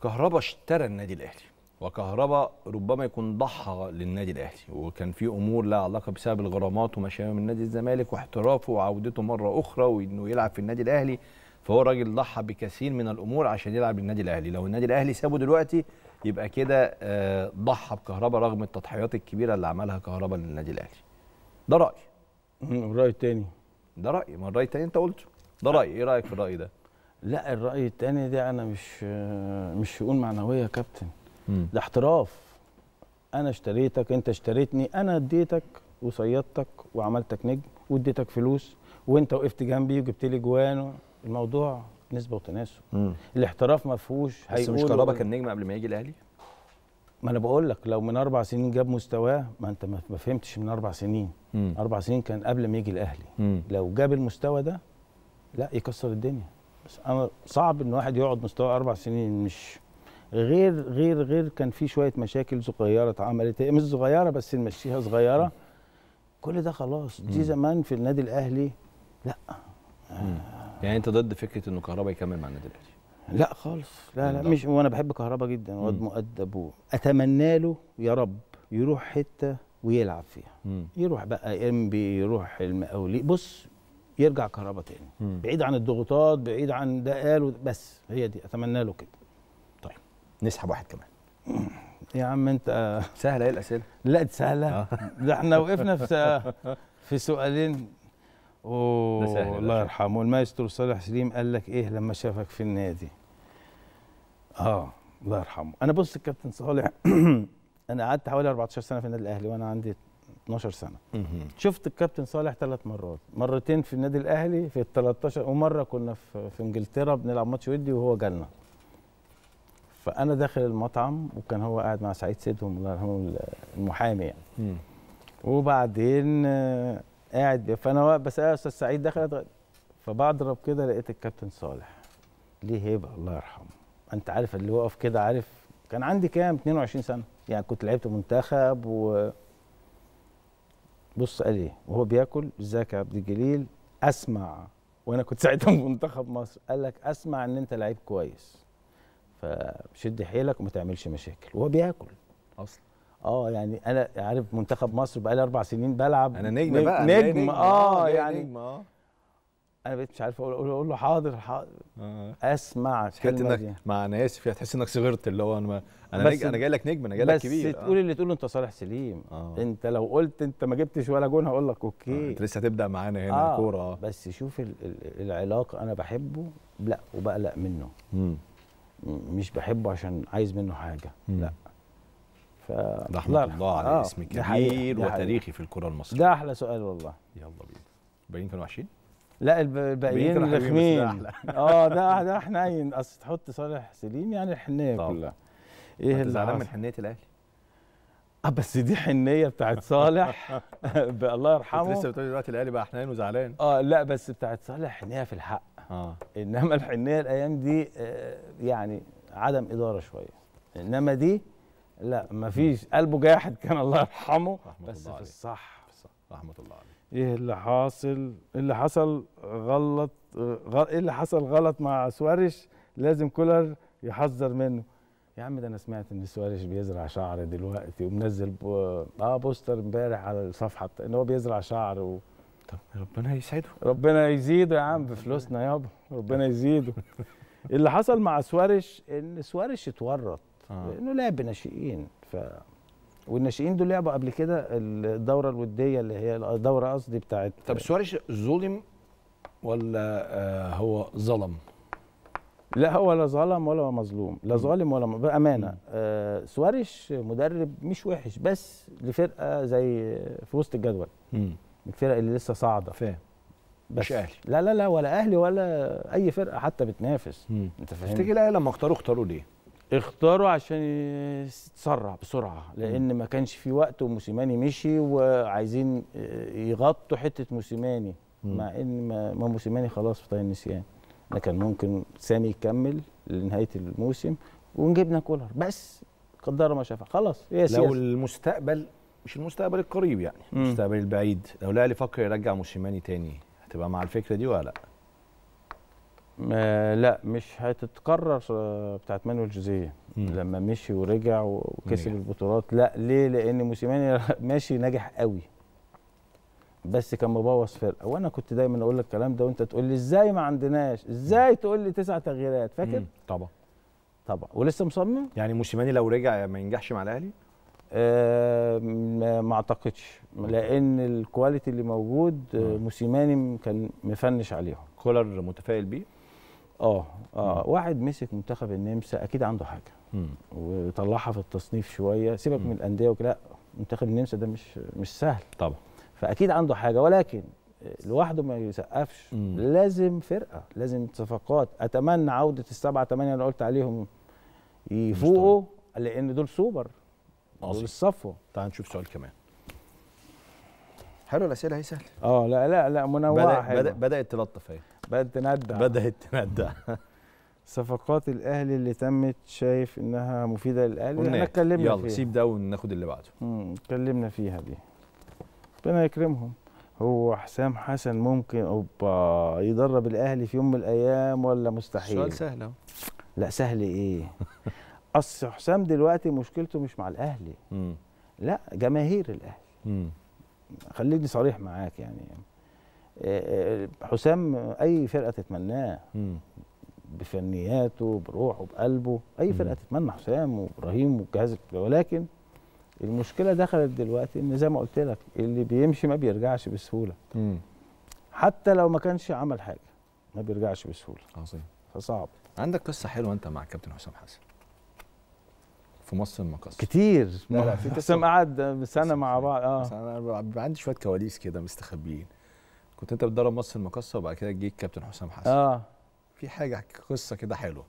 كهربا اشترى النادي الاهلي وكهربا ربما يكون ضحى للنادي الاهلي وكان في امور لها علاقه بسبب الغرامات وما شابه من نادي الزمالك واحترافه وعودته مره اخرى وانه يلعب في النادي الاهلي فهو راجل ضحى بكثير من الامور عشان يلعب للنادي الاهلي لو النادي الاهلي سابه دلوقتي يبقى كده آه، ضحى بكهربا رغم التضحيات الكبيره اللي عملها كهربا للنادي الاهلي ده راي الراي التاني ده راي ما الراي التاني انت قلته ده رايي ايه رايك في الراي ده لا الراي الثاني ده انا مش مش شؤون معنويه يا كابتن ده احتراف انا اشتريتك انت اشتريتني انا اديتك وصيدتك وعملتك نجم واديتك فلوس وانت وقفت جنبي وجبت لي جوان الموضوع نسبه وتناسب الاحتراف ما فيهوش بس مش كان النجم قبل ما يجي الاهلي ما انا بقول لك لو من اربع سنين جاب مستواه ما انت ما فهمتش من اربع سنين مم. اربع سنين كان قبل ما يجي الاهلي مم. لو جاب المستوى ده لا يكسر الدنيا بس انا صعب ان واحد يقعد مستوى اربع سنين مش غير غير غير كان في شويه مشاكل صغيره اتعملت هي مش صغيره بس نمشيها صغيره كل ده خلاص دي زمان في النادي الاهلي لا يعني انت ضد فكره انه كهربا يكمل مع النادي الاهلي لا خالص لا لا مش وانا بحب كهربا جدا واد مؤدب اتمنى له يا رب يروح حته ويلعب فيها مم. يروح بقى ام بي يروح المقاولين بص يرجع كهربا تاني بعيد عن الضغوطات بعيد عن ده قال بس هي دي اتمنى له كده طيب نسحب واحد كمان يا عم انت سهله ايه الاسئله لا دي سهله آه. ده احنا وقفنا في في سؤالين و... الله يرحمه المايسترو صالح سليم قال لك ايه لما شافك في النادي اه الله يرحمه انا بص الكابتن صالح انا قعدت حوالي 14 سنه في النادي الاهلي وانا عندي 12 سنه شفت الكابتن صالح ثلاث مرات مرتين في النادي الاهلي في ال 13 ومره كنا في, في انجلترا بنلعب ماتش ودي وهو جالنا فانا داخل المطعم وكان هو قاعد مع سعيد سيدهم الله يرحمه المحامي يعني وبعدين آه، قاعد فانا بس يا استاذ سعيد دخلت فبضرب كده لقيت الكابتن صالح ليه هيبه الله يرحمه انت عارف اللي وقف كده عارف كان عندي كام 22 سنه يعني كنت لعبت منتخب و بص قال ايه وهو بياكل ازيك يا عبد الجليل اسمع وانا كنت ساعتها في منتخب مصر قال لك اسمع ان انت لعيب كويس فشد حيلك وما تعملش مشاكل وهو بياكل اصلا اه يعني انا عارف منتخب مصر بقالي اربع سنين بلعب انا نجم, نجم بقى نجم, نجم اه, أه، يعني نجم اه انا بقيت مش عارف اقول اقول له حاضر حاضر آه. اسمع الكلمه دي مع انا اسف هتحس انك صغرت اللي هو انا انا بس انا جاي لك نجم انا جاي لك كبير بس تقول آه. اللي تقوله انت صالح سليم آه. انت لو قلت انت ما جبتش ولا جون هقول لك اوكي آه. انت لسه هتبدا معانا هنا آه. كوره آه. بس شوف العلاقه انا بحبه لا وبقلق منه مم. مش بحبه عشان عايز منه حاجه مم. لا ف رحمه الله على آه. اسم كبير وتاريخي في الكره المصريه ده احلى سؤال والله يلا بينا باين كانوا وحشين لا الباقيين رخمين اه ده ده حنين اصل تحط صالح سليم يعني الحنيه كلها ايه اللي زعلان من حنيه الاهلي اه بس دي حنيه بتاعت صالح الله يرحمه لسه بتقول دلوقتي الاهلي بقى حنين وزعلان اه لا بس بتاعت صالح حنيه في الحق اه انما الحنيه الايام دي آه، يعني عدم اداره شويه انما دي لا مفيش قلبه جاحد كان الله يرحمه بس الله في الصح رحمه الله عليه ايه اللي حاصل إيه اللي حصل غلط ايه اللي حصل غلط مع سواريش لازم كولر يحذر منه يا عم ده انا سمعت ان سواريش بيزرع شعر دلوقتي ومنزل بو... اه بوستر امبارح على الصفحه ان هو بيزرع شعر و... طب ربنا يسعده ربنا يزيده يا عم بفلوسنا يابا ربنا يزيده اللي حصل مع سواريش ان سواريش اتورط آه. لانه لاعب ناشئين ف والناشئين دول لعبوا قبل كده الدوره الوديه اللي هي الدوره قصدي بتاعت طب سواريش ظلم ولا آه، هو ظلم؟ لا هو لا ظلم ولا مظلوم لا ظالم ولا بامانه آه، سواريش مدرب مش وحش بس لفرقه زي في وسط الجدول الفرق اللي لسه صاعده فاهم مش اهلي لا لا لا ولا اهلي ولا اي فرقه حتى بتنافس انت فاهم تفتكر الاهلي لما اختاروا اختاروا ليه؟ اختاروا عشان يتسرع بسرعه لان ما كانش في وقت وموسيماني مشي وعايزين يغطوا حته موسيماني مع ان ما موسيماني خلاص في طي النسيان ده كان ممكن سامي يكمل لنهايه الموسم ونجيبنا كولر بس قدر ما شافها خلاص هي سياسه لو المستقبل مش المستقبل القريب يعني المستقبل البعيد لو الاهلي فكر يرجع موسيماني تاني هتبقى مع الفكره دي ولا لا؟ لا مش هتتكرر آه، بتاعت مانويل جوزيه لما مشي ورجع وكسب البطولات لا ليه لان موسيماني ماشي ناجح قوي بس كان مبوظ فرقه وانا كنت دايما اقول لك الكلام ده وانت تقول لي ازاي ما عندناش ازاي تقول لي تسع تغييرات فاكر طبعا طبعا ولسه مصمم يعني موسيماني لو رجع ما ينجحش مع الاهلي آه ما اعتقدش لان الكواليتي اللي موجود آه، موسيماني كان مفنش عليهم كولر متفائل بيه اه اه واحد مسك منتخب النمسا اكيد عنده حاجه وطلعها في التصنيف شويه سيبك من الانديه وكده منتخب النمسا ده مش مش سهل طبعا فاكيد عنده حاجه ولكن لوحده ما يسقفش مم. لازم فرقه لازم صفقات اتمنى عوده السبعه ثمانيه اللي قلت عليهم يفوقوا لان دول سوبر دول الصفوه تعال نشوف سؤال كمان حلو الاسئله هي سهله اه لا لا لا منوعه بدأ حلوة. بدات تلطف ايه بدأت تندع بدأت تندع صفقات الاهلي اللي تمت شايف انها مفيده للاهلي احنا اتكلمنا يلا سيب ده وناخد اللي بعده اتكلمنا فيها دي ربنا يكرمهم هو حسام حسن ممكن اوبا يدرب الاهلي في يوم من الايام ولا مستحيل سؤال سهل اهو لا سهل ايه اصل حسام دلوقتي مشكلته مش مع الاهلي لا جماهير الاهلي خليني صريح معاك يعني حسام اي فرقه تتمناه بفنياته بروحه بقلبه اي فرقه تتمنى حسام وابراهيم والجهاز ولكن المشكله دخلت دلوقتي ان زي ما قلت لك اللي بيمشي ما بيرجعش بسهوله حتى لو ما كانش عمل حاجه ما بيرجعش بسهوله عظيم فصعب عندك قصه حلوه انت مع كابتن حسام حسن في مصر المقاصد كتير لا لا في قصه قعد آه. سنه مع بعض اه عندي شويه كواليس كده مستخبيين كنت انت بتدرب مصر المقصه وبعد كده جه الكابتن حسام حسن اه في حاجه قصه كده حلوه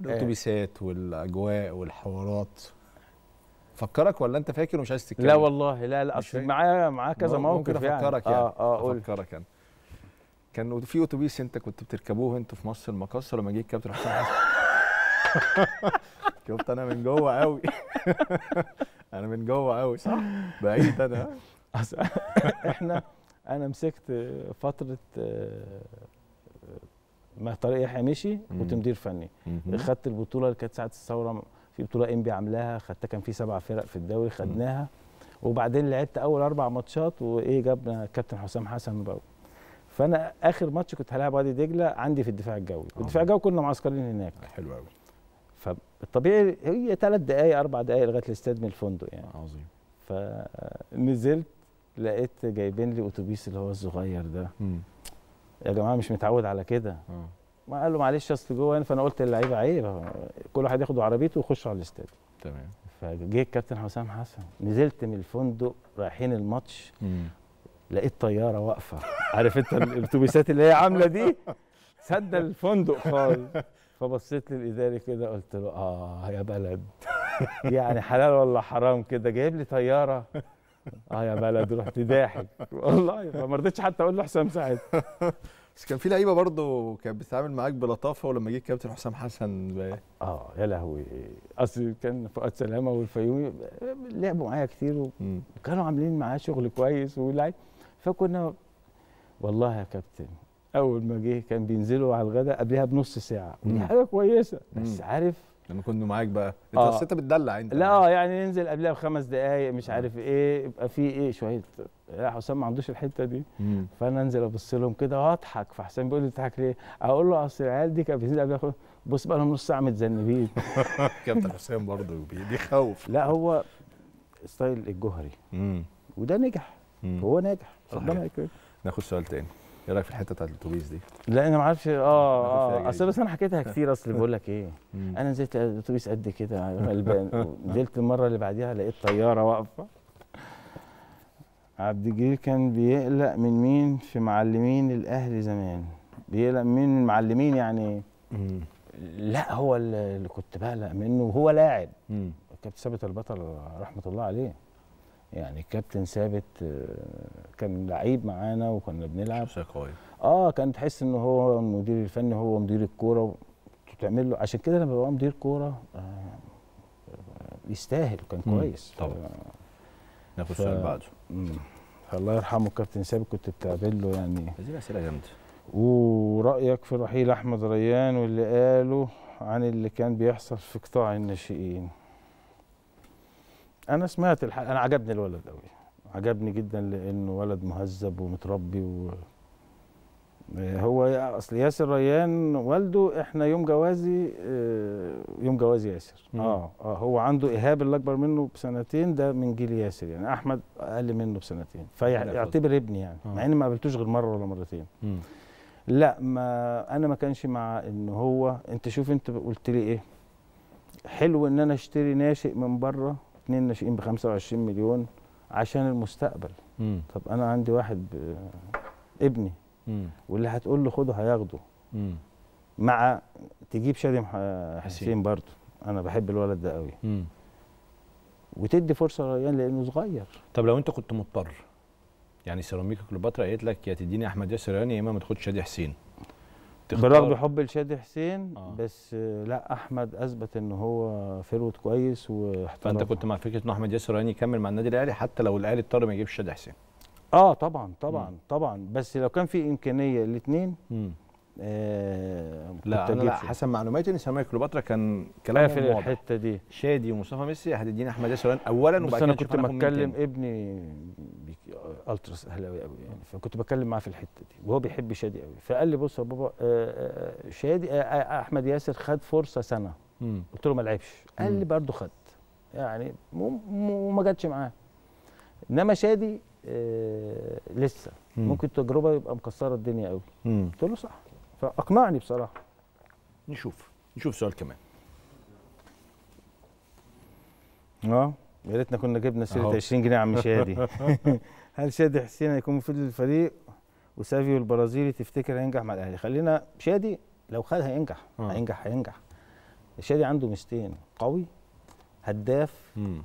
إيه؟ الاتوبيسات والاجواء والحوارات فكرك ولا انت فاكر ومش عايز تتكلم لا والله لا لا اصل معاه معاه كذا موقف يعني افكرك يعني اه اه افكرك انا كان في اتوبيس انت كنت بتركبوه انتوا في مصر المقصه لما جه الكابتن حسام حسن شفت انا من جوه قوي انا من جوه قوي صح بعيد انا احنا انا مسكت فتره آه، آه، ما طارق يحيى مشي كنت مدير فني خدت البطوله اللي كانت ساعه الثوره في بطوله انبي عاملاها خدتها كان في سبع فرق في الدوري خدناها وبعدين لعبت اول اربع ماتشات وايه جابنا كابتن حسام حسن بقى فانا اخر ماتش كنت هلاعب وادي دجله عندي في الدفاع الجوي آه. الدفاع الجوي كنا معسكرين هناك حلو قوي فالطبيعي هي ثلاث دقائق اربع دقائق لغايه الاستاد من الفندق يعني عظيم فنزلت لقيت جايبين لي اتوبيس اللي هو الصغير ده يا جماعه مش متعود على كده آه. ما قال له معلش اصل جوه فانا قلت اللعيبه عيب كل واحد ياخد عربيته ويخش على الاستاد تمام فجه الكابتن حسام حسن نزلت من الفندق رايحين الماتش لقيت طياره واقفه عارف انت الاتوبيسات اللي هي عامله دي سد الفندق خالص فبصيت للاداري كده قلت له اه يا بلد يعني حلال ولا حرام كده جايب لي طياره اه يا بلد رحت ضاحك والله ما رضيتش حتى اقول له حسام ساعتها بس كان في لعيبه برضه كانت بتتعامل معاك بلطافه ولما جه الكابتن حسام حسن بقى. اه يا لهوي اصل كان فؤاد سلامه والفيومي لعبوا معايا كتير وكانوا عاملين معاه شغل كويس ولعيب فكنا والله يا كابتن اول ما جه كان بينزلوا على الغداء قبلها بنص ساعه ودي حاجه كويسه بس عارف لما كنا معاك بقى انت آه. انت بتدلع انت لا اه يعني ننزل قبلها بخمس دقائق مش عارف ايه يبقى في ايه شويه لا حسام ما عندوش الحته دي مم. فانا انزل ابص لهم كده واضحك فحسام بيقول لي بتضحك ليه؟ اقول له اصل العيال دي كانت بتنزل قبلها بص بقى لهم نص ساعه متذنبين كابتن حسام برضه بيخوف لا هو ستايل الجوهري وده نجح مم. هو ناجح ربنا يكرمه ناخد سؤال تاني ايه رايك في الحته بتاعت الاتوبيس دي؟ لا انا ما اعرفش اه اه اصل بس انا حكيتها كتير اصل بقول لك ايه انا نزلت الاتوبيس قد كده غلبان نزلت المره اللي بعديها لقيت طياره واقفه عبد الجليل كان بيقلق من مين في معلمين الاهلي زمان بيقلق من المعلمين يعني لا هو اللي كنت بقلق منه وهو لاعب كابتن ثابت البطل رحمه الله عليه يعني الكابتن ثابت آه، كان لعيب معانا وكنا بنلعب شخصيه قويه اه كان تحس ان هو المدير الفني هو مدير الكوره وتعمل له عشان كده لما ببقى مدير كوره آه، آه، يستاهل وكان كويس طبعا ناخد سؤال بعده الله يرحمه الكابتن ثابت كنت بتقابل له يعني دي اسئله جامده ورايك في رحيل احمد ريان واللي قاله عن اللي كان بيحصل في قطاع الناشئين انا سمعت الح... انا عجبني الولد قوي عجبني جدا لانه ولد مهذب ومتربي و... هو اصل ياسر ريان والده احنا يوم جوازي آه، يوم جواز ياسر اه اه هو عنده ايهاب اللي اكبر منه بسنتين ده من جيل ياسر يعني احمد اقل منه بسنتين فيعتبر ابني يعني مع اني ما قابلتوش غير مره ولا مرتين لا ما انا ما كانش مع ان هو انت شوف انت قلت لي ايه حلو ان انا اشتري ناشئ من بره اثنين ناشئين ب 25 مليون عشان المستقبل مم. طب انا عندي واحد ب... ابني مم. واللي هتقول له خده هياخده مع تجيب شادي حسين برضه انا بحب الولد ده قوي مم. وتدي فرصه ريان لانه صغير طب لو انت كنت مضطر يعني سيراميكا كليوباترا قالت لك يا تديني احمد ياسر ريان يا اما ما تاخدش شادي حسين تختار برغم حب لشادي حسين آه. بس لا احمد اثبت ان هو فيرود كويس واحترم فانت كنت مع فكره ان احمد ياسر راني يكمل مع النادي الاهلي حتى لو الاهلي اضطر ما يجيبش شادي حسين اه طبعا طبعا مم. طبعا بس لو كان في امكانيه الاثنين آه لا انا لا حسب معلوماتي ان سامي كليوباترا كان آه، كلامه في الحته دي شادي ومصطفى ميسي هتديني احمد ياسر اولا وبعد كده انا كنت بتكلم ابني التراس اهلاوي قوي يعني فكنت بكلم معاه في الحته دي وهو بيحب شادي قوي فقال لي بص يا بابا آه، آه، شادي آه، احمد ياسر خد فرصه سنه قلت له ما لعبش قال لي برده خد يعني وما جاتش معاه انما شادي لسه ممكن تجربه يبقى مكسره الدنيا قوي قلت له صح فاقنعني بصراحه نشوف نشوف سؤال كمان اه يا ريتنا كنا جبنا سيره 20 جنيه يا عم شادي هل شادي حسين هيكون مفيد للفريق وسافيو البرازيلي تفتكر هينجح مع الاهلي خلينا شادي لو خد هينجح آه. هينجح هينجح شادي عنده ميزتين قوي هداف مم.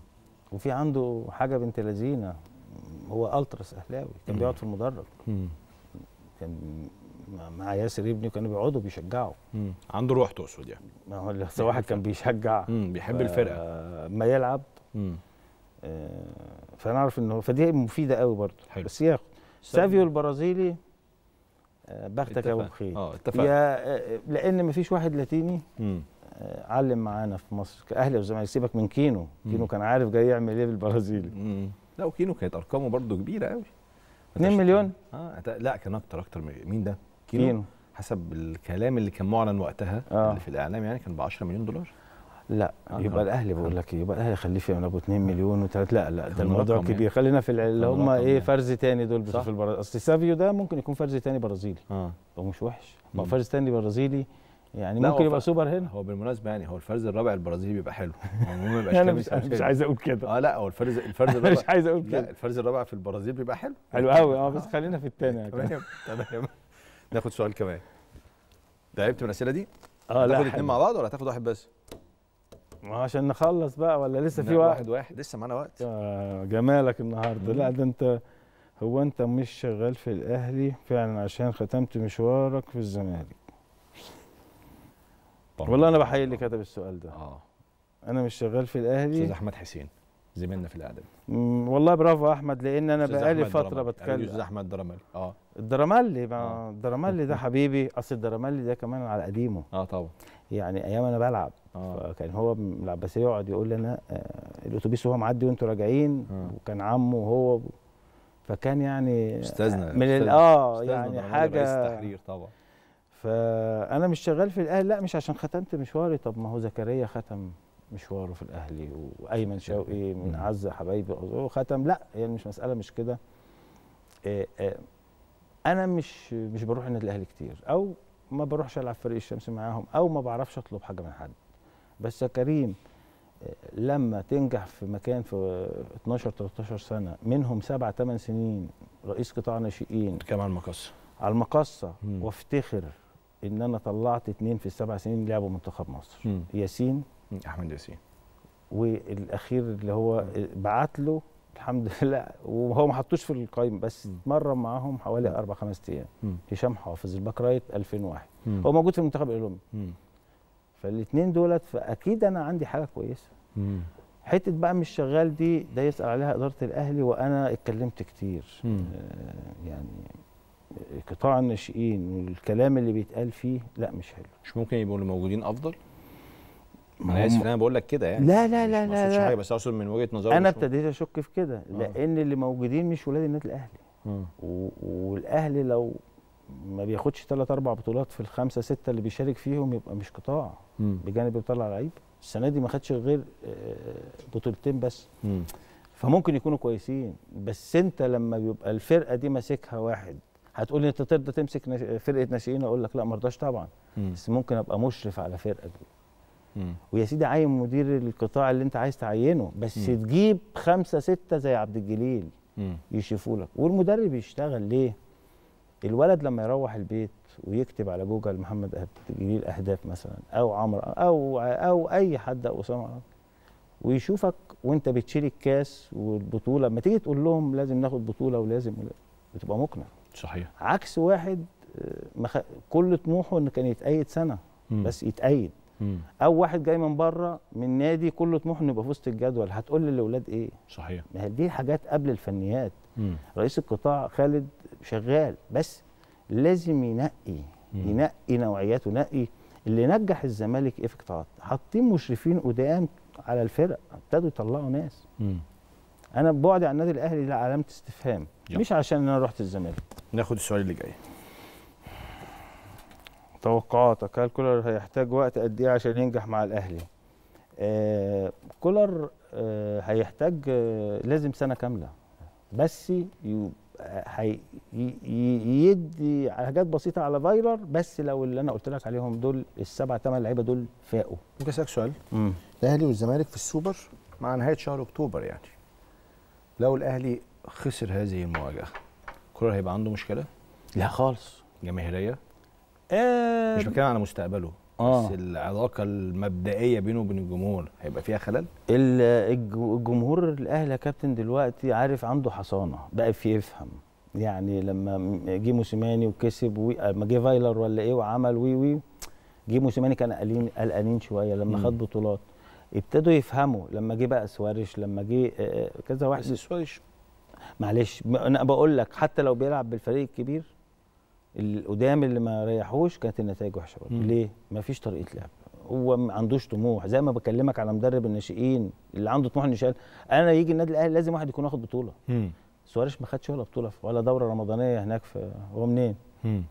وفي عنده حاجه بنت لذينه هو التراس اهلاوي كان بيقعد في المدرج كان مع ياسر ابني كانوا بيقعدوا بيشجعوا عنده روح تقصد يعني ما هو واحد كان بيشجع بيحب الفرقه ما يلعب مم. آه، فنعرف ان هو فدي مفيده قوي برضه بس ياخد سافيو البرازيلي آه، بختك آه، يا ابو بخيت يا اتفقنا لان مفيش واحد لاتيني مم. علم معانا في مصر كاهلي والزمالك سيبك من كينو مم. كينو كان عارف جاي يعمل ايه بالبرازيلي مم. لا وكينو كانت ارقامه برضه كبيره قوي 2 مليون اه لا كان اكتر اكتر من مين ده كينو, كينو. حسب الكلام اللي كان معلن وقتها آه. اللي في الاعلام يعني كان ب 10 مليون دولار لا آه، إيه؟ يبقى الاهلي بقول لك يبقى الاهلي خليه في ابو 2 مليون و3 لا لا ده الموضوع يعني. كبير يعني. خلينا في اللي هم ايه يعني. فرز تاني دول في البرازيل اصل سافيو ده ممكن يكون فرز تاني برازيلي اه هو مش وحش ما فرز تاني برازيلي يعني ممكن يبقى سوبر هنا هو بالمناسبه يعني هو الفرز الرابع البرازيلي بيبقى حلو يعني هو ما انا مش, مش عايز اقول كده اه لا هو الفرز الفرز الرابع مش عايز اقول كده لا الفرز الرابع في البرازيل بيبقى حلو حلو قوي اه بس خلينا في الثاني يعني. تمام تمام ناخد سؤال كمان لعبت من الاسئله دي؟ اه لا هتاخد اثنين مع بعض ولا هتاخد واحد بس؟ ما عشان نخلص بقى ولا لسه في واحد واحد واحد لسه معانا وقت آه جمالك النهارده لا ده انت هو انت مش شغال في الاهلي فعلا عشان ختمت مشوارك في الزمالك والله انا بحيي اللي كتب السؤال ده اه انا مش شغال في الاهلي استاذ احمد حسين زميلنا في الاعداد والله برافو احمد لان انا بقالي فتره بتكلم أيوة، استاذ احمد دراملي اه الدراملي ما آه. الدراملي ده حبيبي اصل الدراملي ده كمان على قديمه اه طبعا يعني ايام انا بلعب آه. فكان هو من العباسيه يقعد يقول لنا آه، الاتوبيس وهو معدي وانتوا راجعين آه. وكان عمه وهو فكان يعني استاذنا من اه يعني حاجه رئيس التحرير طبعا فانا مش شغال في الاهلي لا مش عشان ختمت مشواري طب ما هو زكريا ختم مشواره في الاهلي وايمن شوقي من اعز حبايبي ختم لا يعني مش مساله مش كده انا مش مش بروح النادي الاهلي كتير او ما بروحش العب فريق الشمس معاهم او ما بعرفش اطلب حاجه من حد بس يا كريم لما تنجح في مكان في 12 13 سنه منهم سبع ثمان سنين رئيس قطاع ناشئين كمان على المقصه على المقصه وافتخر ان انا طلعت اثنين في السبع سنين لعبوا منتخب مصر مم. ياسين احمد ياسين والاخير اللي هو بعت له الحمد لله وهو ما حطوش في القايمه بس اتمرن معاهم حوالي اربع خمس ايام هشام حافظ الباك رايت 2001 هو موجود في المنتخب الاولمبي فالاثنين دولت فاكيد انا عندي حاجه كويسه حته بقى مش شغال دي ده يسال عليها اداره الاهلي وانا اتكلمت كتير مم. آه يعني قطاع الناشئين والكلام اللي بيتقال فيه لا مش حلو مش ممكن يبقوا اللي موجودين افضل انا اسف انا بقول لك كده يعني لا لا لا لا, لا, حاجة بس اقصد من وجهه نظري انا ابتديت اشك في كده آه. لان اللي موجودين مش ولاد النادي الاهلي والاهلي لو ما بياخدش ثلاث اربع بطولات في الخمسه سته اللي بيشارك فيهم يبقى مش قطاع بجانب بيطلع لعيب السنه دي ما خدش غير آه، بطولتين بس م. فممكن يكونوا كويسين بس انت لما بيبقى الفرقه دي ماسكها واحد هتقول لي انت ترضى تمسك فرقه ناشئين اقول لك لا ما ارضاش طبعا م. بس ممكن ابقى مشرف على فرقه دي ويا سيدي عين مدير القطاع اللي انت عايز تعينه بس م. تجيب خمسه سته زي عبد الجليل يشوفوا لك والمدرب يشتغل ليه؟ الولد لما يروح البيت ويكتب على جوجل محمد جليل اهداف مثلا او عمرو او او اي حد او اسامه ويشوفك وانت بتشيل الكاس والبطوله لما تيجي تقول لهم لازم ناخد بطوله ولازم بتبقى مقنع صحيح عكس واحد آه، مخ... كل طموحه انه كان يتأيد سنه مم. بس يتأيد مم. او واحد جاي من بره من نادي كل طموحه انه يبقى في وسط الجدول هتقول للاولاد ايه صحيح ما دي حاجات قبل الفنيات مم. رئيس القطاع خالد شغال بس لازم ينقي مم. ينقي نوعياته ينقي اللي نجح الزمالك ايه في قطاعات حاطين مشرفين قدام على الفرق ابتدوا يطلعوا ناس مم. انا ببعدي عن النادي الاهلي لا علامه استفهام يب. مش عشان انا رحت الزمالك ناخد السؤال اللي جاي توقعاتك هل كولر هيحتاج وقت قد ايه عشان ينجح مع الاهلي آه كولر آه هيحتاج آه لازم سنه كامله بس هيدي حاجات بسيطه على فايلر بس لو اللي انا قلت لك عليهم دول السبع ثمان لعيبه دول فاقوا ممكن اسالك سؤال الاهلي والزمالك في السوبر مع نهايه شهر اكتوبر يعني لو الاهلي خسر هذه المواجهه كره هيبقى عنده مشكله لا خالص جماهيريه آه مش بتكلم على مستقبله آه. بس العلاقه المبدئيه بينه وبين الجمهور هيبقى فيها خلل الجمهور الاهلي يا كابتن دلوقتي عارف عنده حصانه بقى في يفهم يعني لما جه موسيماني وكسب وما آه، جه فايلر ولا ايه وعمل وي وي جه موسيماني كان قلقانين قلقانين شويه لما خد بطولات ابتدوا يفهموا لما جه بقى سواريش لما جه آه، آه، كذا واحد بس سواريش معلش انا بقول لك حتى لو بيلعب بالفريق الكبير القدام اللي ما ريحوش كانت النتائج وحشه ليه؟ ما فيش طريقه لعب هو ما عندوش طموح زي ما بكلمك على مدرب الناشئين اللي عنده طموح انه انا يجي النادي الاهلي لازم واحد يكون واخد بطوله سواريش ما خدش ولا بطوله ولا دوره رمضانيه هناك في هو منين؟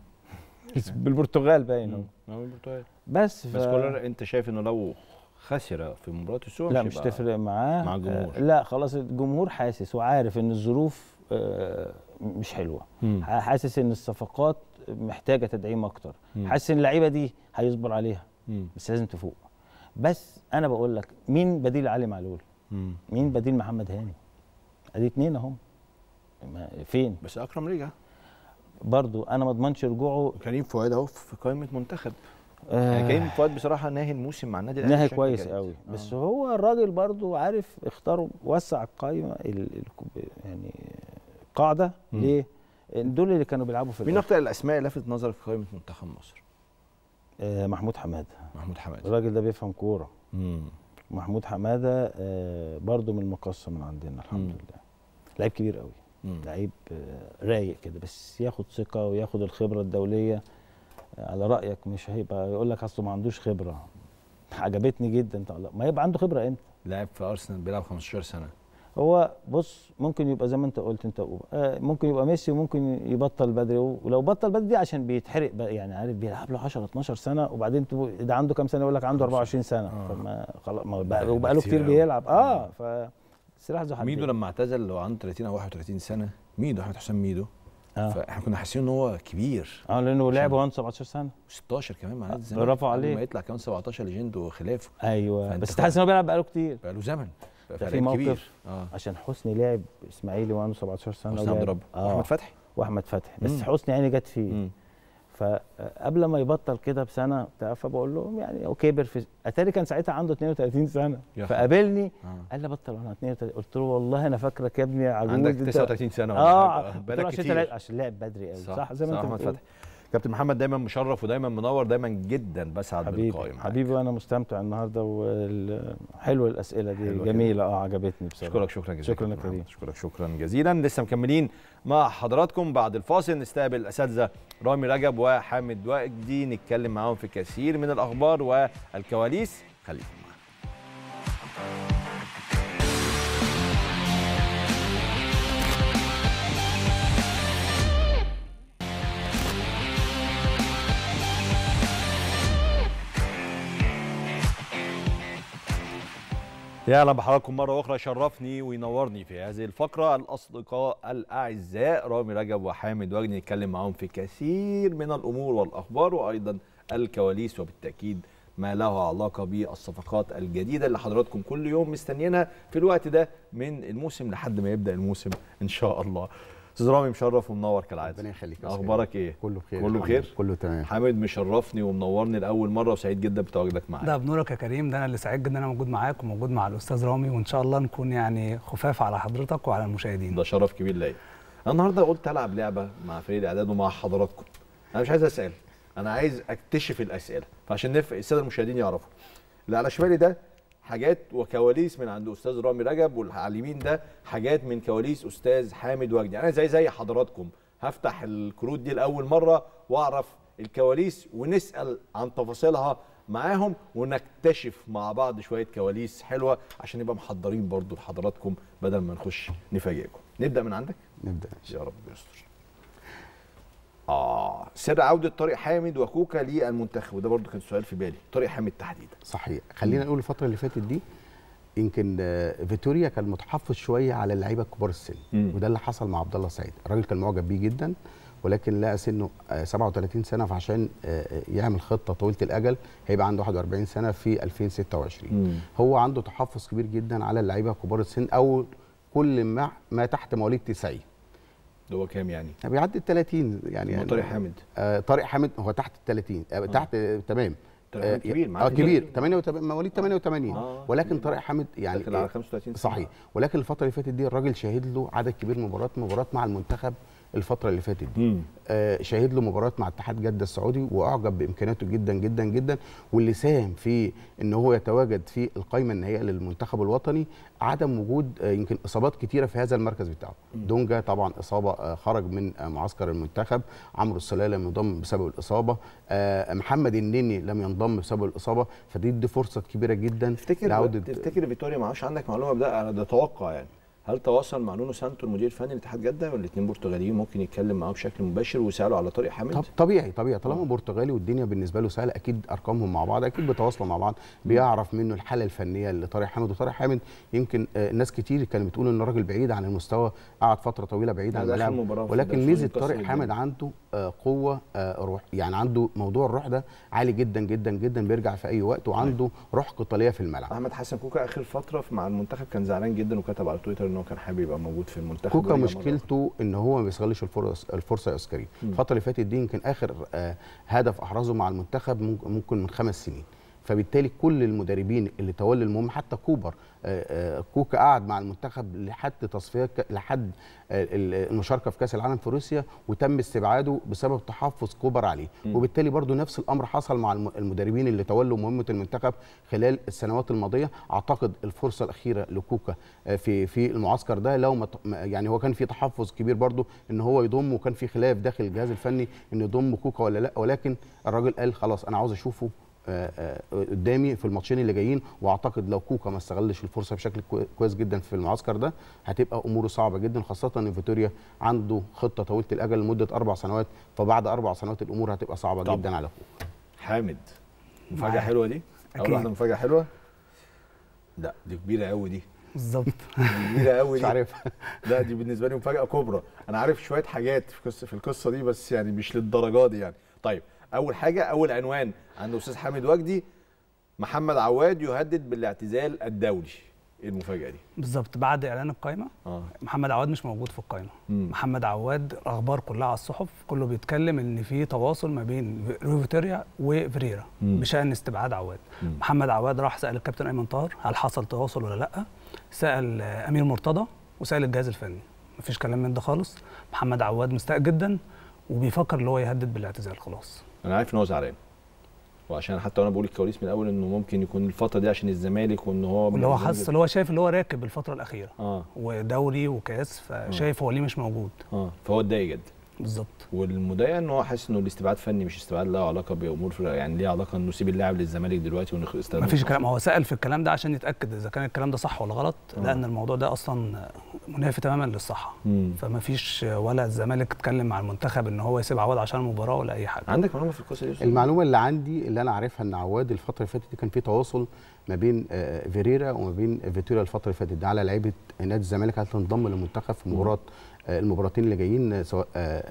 بالبرتغال باين هو بالبرتغال بس ف... بس كولر انت شايف انه لو خسر في مباراه السوق لا مش تفرق معاه مع الجمهور آه، لا خلاص الجمهور حاسس وعارف ان الظروف آه مش حلوه مم. حاسس ان الصفقات محتاجه تدعيم اكتر مم. حاسس ان اللعيبه دي هيصبر عليها مم. بس لازم تفوق بس انا بقول لك مين بديل علي معلول مم. مين بديل محمد هاني ادي اتنين اهم فين بس اكرم رجع برضو انا ما اضمنش رجوعه كريم فؤاد اهو في قائمه منتخب آه يعني كريم فؤاد بصراحه ناهي الموسم مع النادي الاهلي ناهي كويس كانت. قوي آه. بس آه. هو الراجل برضو عارف اختاره وسع القائمه يعني القاعده مم. ليه؟ دول اللي كانوا بيلعبوا في مين اكتر الاسماء اللي لفت نظرك في قائمه منتخب مصر؟ آه محمود حماده محمود حماده الراجل ده بيفهم كوره محمود حماده آه برضو من المقصه من عندنا الحمد مم. لله لعيب كبير قوي لعيب آه رايق كده بس ياخد ثقه وياخد الخبره الدوليه آه، على رايك مش هيبقى يقول لك اصله ما عندوش خبره عجبتني جدا ما يبقى عنده خبره امتى؟ لاعب في ارسنال بيلعب 15 سنه هو بص ممكن يبقى زي ما انت قلت انت أوبا. آه، ممكن يبقى ميسي وممكن يبطل بدري ولو بطل بدري دي عشان بيتحرق بقى يعني عارف بيلعب له 10 12 سنه وبعدين ده عنده كام سنه يقول لك عنده 24 سنه آه. فما خلاص وبقى يعني له كتير بيلعب آه،, اه ف سلاح ذو ميدو لما اعتزل لو عنده 30 او 31 سنه ميدو احمد حسام ميدو آه. فاحنا كنا حاسين ان هو كبير اه لانه لعب عنده 17 سنه 16 كمان مع نادي آه، الزمالك برافو عليه لما يطلع كمان 17 ليجند وخلافه ايوه بس تحس ان هو بيلعب بقاله كتير بقاله زمن في موقف كبير. آه. عشان حسني لعب اسماعيلي وعنده 17 سنه حسني عبد ربه آه. واحمد فتحي واحمد فتحي بس حسني عيني جت فيه مم. فقبل ما يبطل كده بسنه بتاع فبقول لهم يعني هو كبر في اتاري كان ساعتها عنده 32 سنه فقابلني آه. قال لي بطل وانا 32 قلت له والله انا فاكرك يا ابني عجوز عندك 39 سنه اه, آه. بقالك كتير عشان لعب بدري قوي صح, صح زي ما انت بتقول كابتن محمد دايما مشرف ودايما منور دايما جدا بسعد حبيبي بالقائم حبيبي وانا مستمتع النهارده وحلوه الاسئله دي جميله اه عجبتني بصراحه شكرا شكرا جزيلا شكرا كريم شكرا شكرا جزيلا لسه مكملين مع حضراتكم بعد الفاصل نستقبل الاساتذه رامي رجب وحامد وجدي نتكلم معاهم في كثير من الاخبار والكواليس خليكم معانا يا اهلا بحضراتكم مره اخرى شرفني وينورني في هذه الفقره الاصدقاء الاعزاء رامي رجب وحامد وجدي نتكلم معاهم في كثير من الامور والاخبار وايضا الكواليس وبالتاكيد ما له علاقه بالصفقات الجديده اللي حضراتكم كل يوم مستنيينها في الوقت ده من الموسم لحد ما يبدا الموسم ان شاء الله. استاذ رامي مشرف ومنور كالعاده ربنا يخليك اخبارك ايه كله بخير كله بخير كله تمام حامد مشرفني ومنورني لاول مره وسعيد جدا بتواجدك معايا ده بنورك يا كريم ده انا اللي سعيد جدا ان انا موجود معاك وموجود مع الاستاذ رامي وان شاء الله نكون يعني خفاف على حضرتك وعلى المشاهدين ده شرف كبير ليا انا النهارده قلت العب لعبه مع فريق الاعداد ومع حضراتكم انا مش عايز اسال انا عايز اكتشف الاسئله فعشان نفرق الساده المشاهدين يعرفوا اللي على شمالي ده حاجات وكواليس من عند استاذ رامي رجب والعالمين ده حاجات من كواليس استاذ حامد وجدي يعني انا زي زي حضراتكم هفتح الكروت دي لاول مره واعرف الكواليس ونسال عن تفاصيلها معاهم ونكتشف مع بعض شويه كواليس حلوه عشان نبقى محضرين برضو لحضراتكم بدل ما نخش نفاجئكم نبدا من عندك نبدا يا رب يستر اه سر عوده طارق حامد وكوكا للمنتخب وده برضو كان سؤال في بالي طارق حامد تحديدا صحيح خلينا نقول الفتره اللي فاتت دي يمكن آه، فيتوريا كان متحفظ شويه على اللعيبه الكبار السن مم. وده اللي حصل مع عبد الله سعيد الراجل كان معجب بيه جدا ولكن لقى سنه 37 آه، سنه فعشان آه، يعمل خطه طويله الاجل هيبقى عنده 41 سنه في 2026 مم. هو عنده تحفظ كبير جدا على اللعيبه كبار السن او كل ما ما تحت مواليد 90 اللي هو كام يعني؟ بيعدي ال 30 يعني, هو طارق حامد آه طارق حامد هو تحت ال 30 آه،, آه تحت آه. تمام آه،, آه كبير اه كبير 88 مواليد 88 آه. ولكن طارق حامد يعني داخل على 35 صحيح ولكن الفتره اللي فاتت دي الراجل شهد له عدد كبير من مباريات مباريات مع المنتخب الفتره اللي فاتت دي آه شهد له مباريات مع اتحاد جده السعودي واعجب بامكاناته جدا جدا جدا واللي ساهم في ان هو يتواجد في القائمه النهائيه للمنتخب الوطني عدم وجود آه يمكن اصابات كتيره في هذا المركز بتاعه مم. دونجا طبعا اصابه آه خرج من آه معسكر المنتخب عمرو السلاله انضم بسبب الاصابه آه محمد النني لم ينضم بسبب الاصابه فدي دي فرصه كبيره جدا تفتكر تفتكر فيتوريا معاش عندك معلومه بدا على ده توقع يعني هل تواصل مع نونو سانتو المدير الفني لاتحاد جده والاثنين برتغاليين ممكن يتكلم معاه بشكل مباشر ويساله على طارق حامد طب طبيعي طبيعي طالما برتغالي والدنيا بالنسبه له سهله اكيد ارقامهم مع بعض اكيد بيتواصلوا مع بعض بيعرف منه الحاله الفنيه لطارق حامد وطارق حامد يمكن آه، ناس كتير كانت بتقول ان الراجل بعيد عن المستوى قعد فتره طويله بعيد عن الملعب ولكن ميزه طارق حامد عنده آه، قوه آه، روح يعني عنده موضوع الروح ده عالي جدا جدا جدا بيرجع في اي وقت وعنده أيوة. روح قتاليه في الملعب احمد حسن كوكا اخر فتره مع المنتخب كان زعلان جدا وكتب على تويتر هو كان حابب يبقى موجود في المنتخب كوكا مشكلته ان هو ما بيستغلش الفرص الفرصه يا اسكري الفتره اللي فاتت دي يمكن اخر آه، هدف احرزه مع المنتخب ممكن من خمس سنين فبالتالي كل المدربين اللي تولوا المهمه حتى كوبر آه، آه، كوكا قعد مع المنتخب لحد تصفيه لحد المشاركه في كاس العالم في روسيا وتم استبعاده بسبب تحفظ كوبر عليه وبالتالي برضو نفس الامر حصل مع المدربين اللي تولوا مهمه المنتخب خلال السنوات الماضيه اعتقد الفرصه الاخيره لكوكا آه، في في المعسكر ده لو ما يعني هو كان في تحفظ كبير برضو ان هو يضم وكان في خلاف داخل الجهاز الفني ان يضم كوكا ولا لا ولكن الراجل قال خلاص انا عاوز اشوفه آه، آه، قدامي في الماتشين اللي جايين واعتقد لو كوكا ما استغلش الفرصه بشكل كويس جدا في المعسكر ده هتبقى اموره صعبه جدا خاصه ان فيتوريا عنده خطه طويله الاجل لمده اربع سنوات فبعد اربع سنوات الامور هتبقى صعبه طب. جدا على كوكا. حامد مفاجاه حلوه دي؟ اكيد واحده مفاجاه حلوه؟ لا دي كبيره قوي دي بالظبط كبيره قوي مش عارفها لا دي بالنسبه لي مفاجاه كبرى انا عارف شويه حاجات في القصه دي بس يعني مش للدرجه دي يعني طيب اول حاجه اول عنوان عند استاذ حامد وجدي محمد عواد يهدد بالاعتزال الدولي ايه المفاجاه دي بالظبط بعد اعلان القائمه آه. محمد عواد مش موجود في القائمه مم. محمد عواد اخبار كلها على الصحف كله بيتكلم ان في تواصل ما بين روفيتيريا وفريرا بشان استبعاد عواد مم. محمد عواد راح سال الكابتن ايمن طاهر هل حصل تواصل ولا لا سال امير مرتضى وسال الجهاز الفني مفيش كلام من ده خالص محمد عواد مستاء جدا وبيفكر ان هو يهدد بالاعتزال خلاص انا عارف ان هو زعلان وعشان حتى وانا بقول الكواليس من الاول انه ممكن يكون الفتره دي عشان الزمالك وان هو ان هو حاسس ان هو شايف ان هو راكب الفتره الاخيره اه ودوري وكاس فشايف آه. هو ليه مش موجود اه فهو اتضايق جدا بالظبط والمضايق ان هو حاسس انه الاستبعاد فني مش استبعاد له علاقه بامور يعني ليه علاقه انه سيب اللاعب للزمالك دلوقتي ونستخدمه مفيش كلام هو سال في الكلام ده عشان يتاكد اذا كان الكلام ده صح ولا غلط أوه. لان الموضوع ده اصلا منافي تماما للصحه فمفيش ولا الزمالك اتكلم مع المنتخب ان هو يسيب عواد عشان المباراه ولا اي حاجه عندك معلومه في القصه دي المعلومه اللي عندي اللي انا عارفها ان عواد الفتره اللي فاتت كان في تواصل ما بين آه، آه، فيريرا وما بين فيتوريا الفتره اللي فاتت على لعيبه نادي الزمالك عشان تنضم للمنتخب في مباراه آه، المباراتين اللي جايين آه، سواء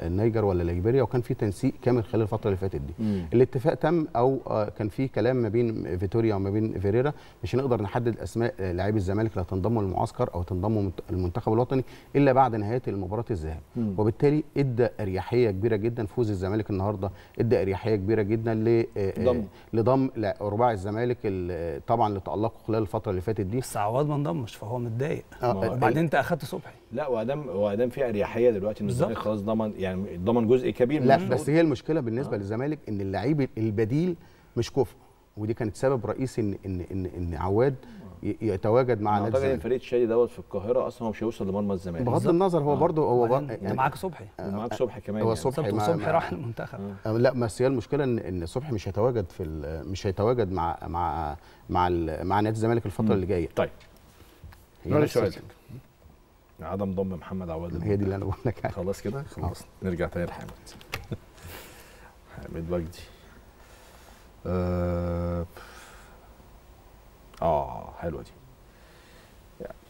النيجر آه، ولا ليبيريا وكان في تنسيق كامل خلال الفتره اللي فاتت دي مم. الاتفاق تم او كان في كلام ما بين فيتوريا وما بين فيريرا مش هنقدر نحدد اسماء لاعبي الزمالك اللي هتنضموا للمعسكر او تنضموا المنتخب الوطني الا بعد نهايه المباراه الذهاب وبالتالي ادى اريحيه كبيره جدا فوز الزمالك النهارده ادى اريحيه كبيره جدا ل لضم رباع الزمالك طبعا اللي تالقوا خلال الفتره اللي فاتت دي بس عواد ما انضمش فهو متضايق آه وبعدين انت اخذت صبحي لا وادام وادام في اريحيه دلوقتي ان الزمالك خلاص ضمن يعني ضمن جزء كبير لا بس هي المشكله بالنسبه آه. للزمالك ان اللعيب البديل مش كفء ودي كانت سبب رئيسي ان ان ان, إن عواد يتواجد مع نادي الزمالك فريق الشادي دوت في القاهره اصلا هو مش هيوصل لمرمى الزمالك بغض النظر هو آه. برضه هو بقى يعني انت معاك صبحي آه، معاك آه، صبحي كمان هو يعني. صبحي راح المنتخب آه. لا بس هي المشكله ان ان صبحي مش هيتواجد في مش هيتواجد مع مع مع مع نادي الزمالك الفتره اللي جايه طيب نرجع سؤالك عدم ضم محمد عواد هي دي اللي انا بقول لك عليها خلاص كده خلاص نرجع تاني لحامد حامد وجدي اه, آه حلوه دي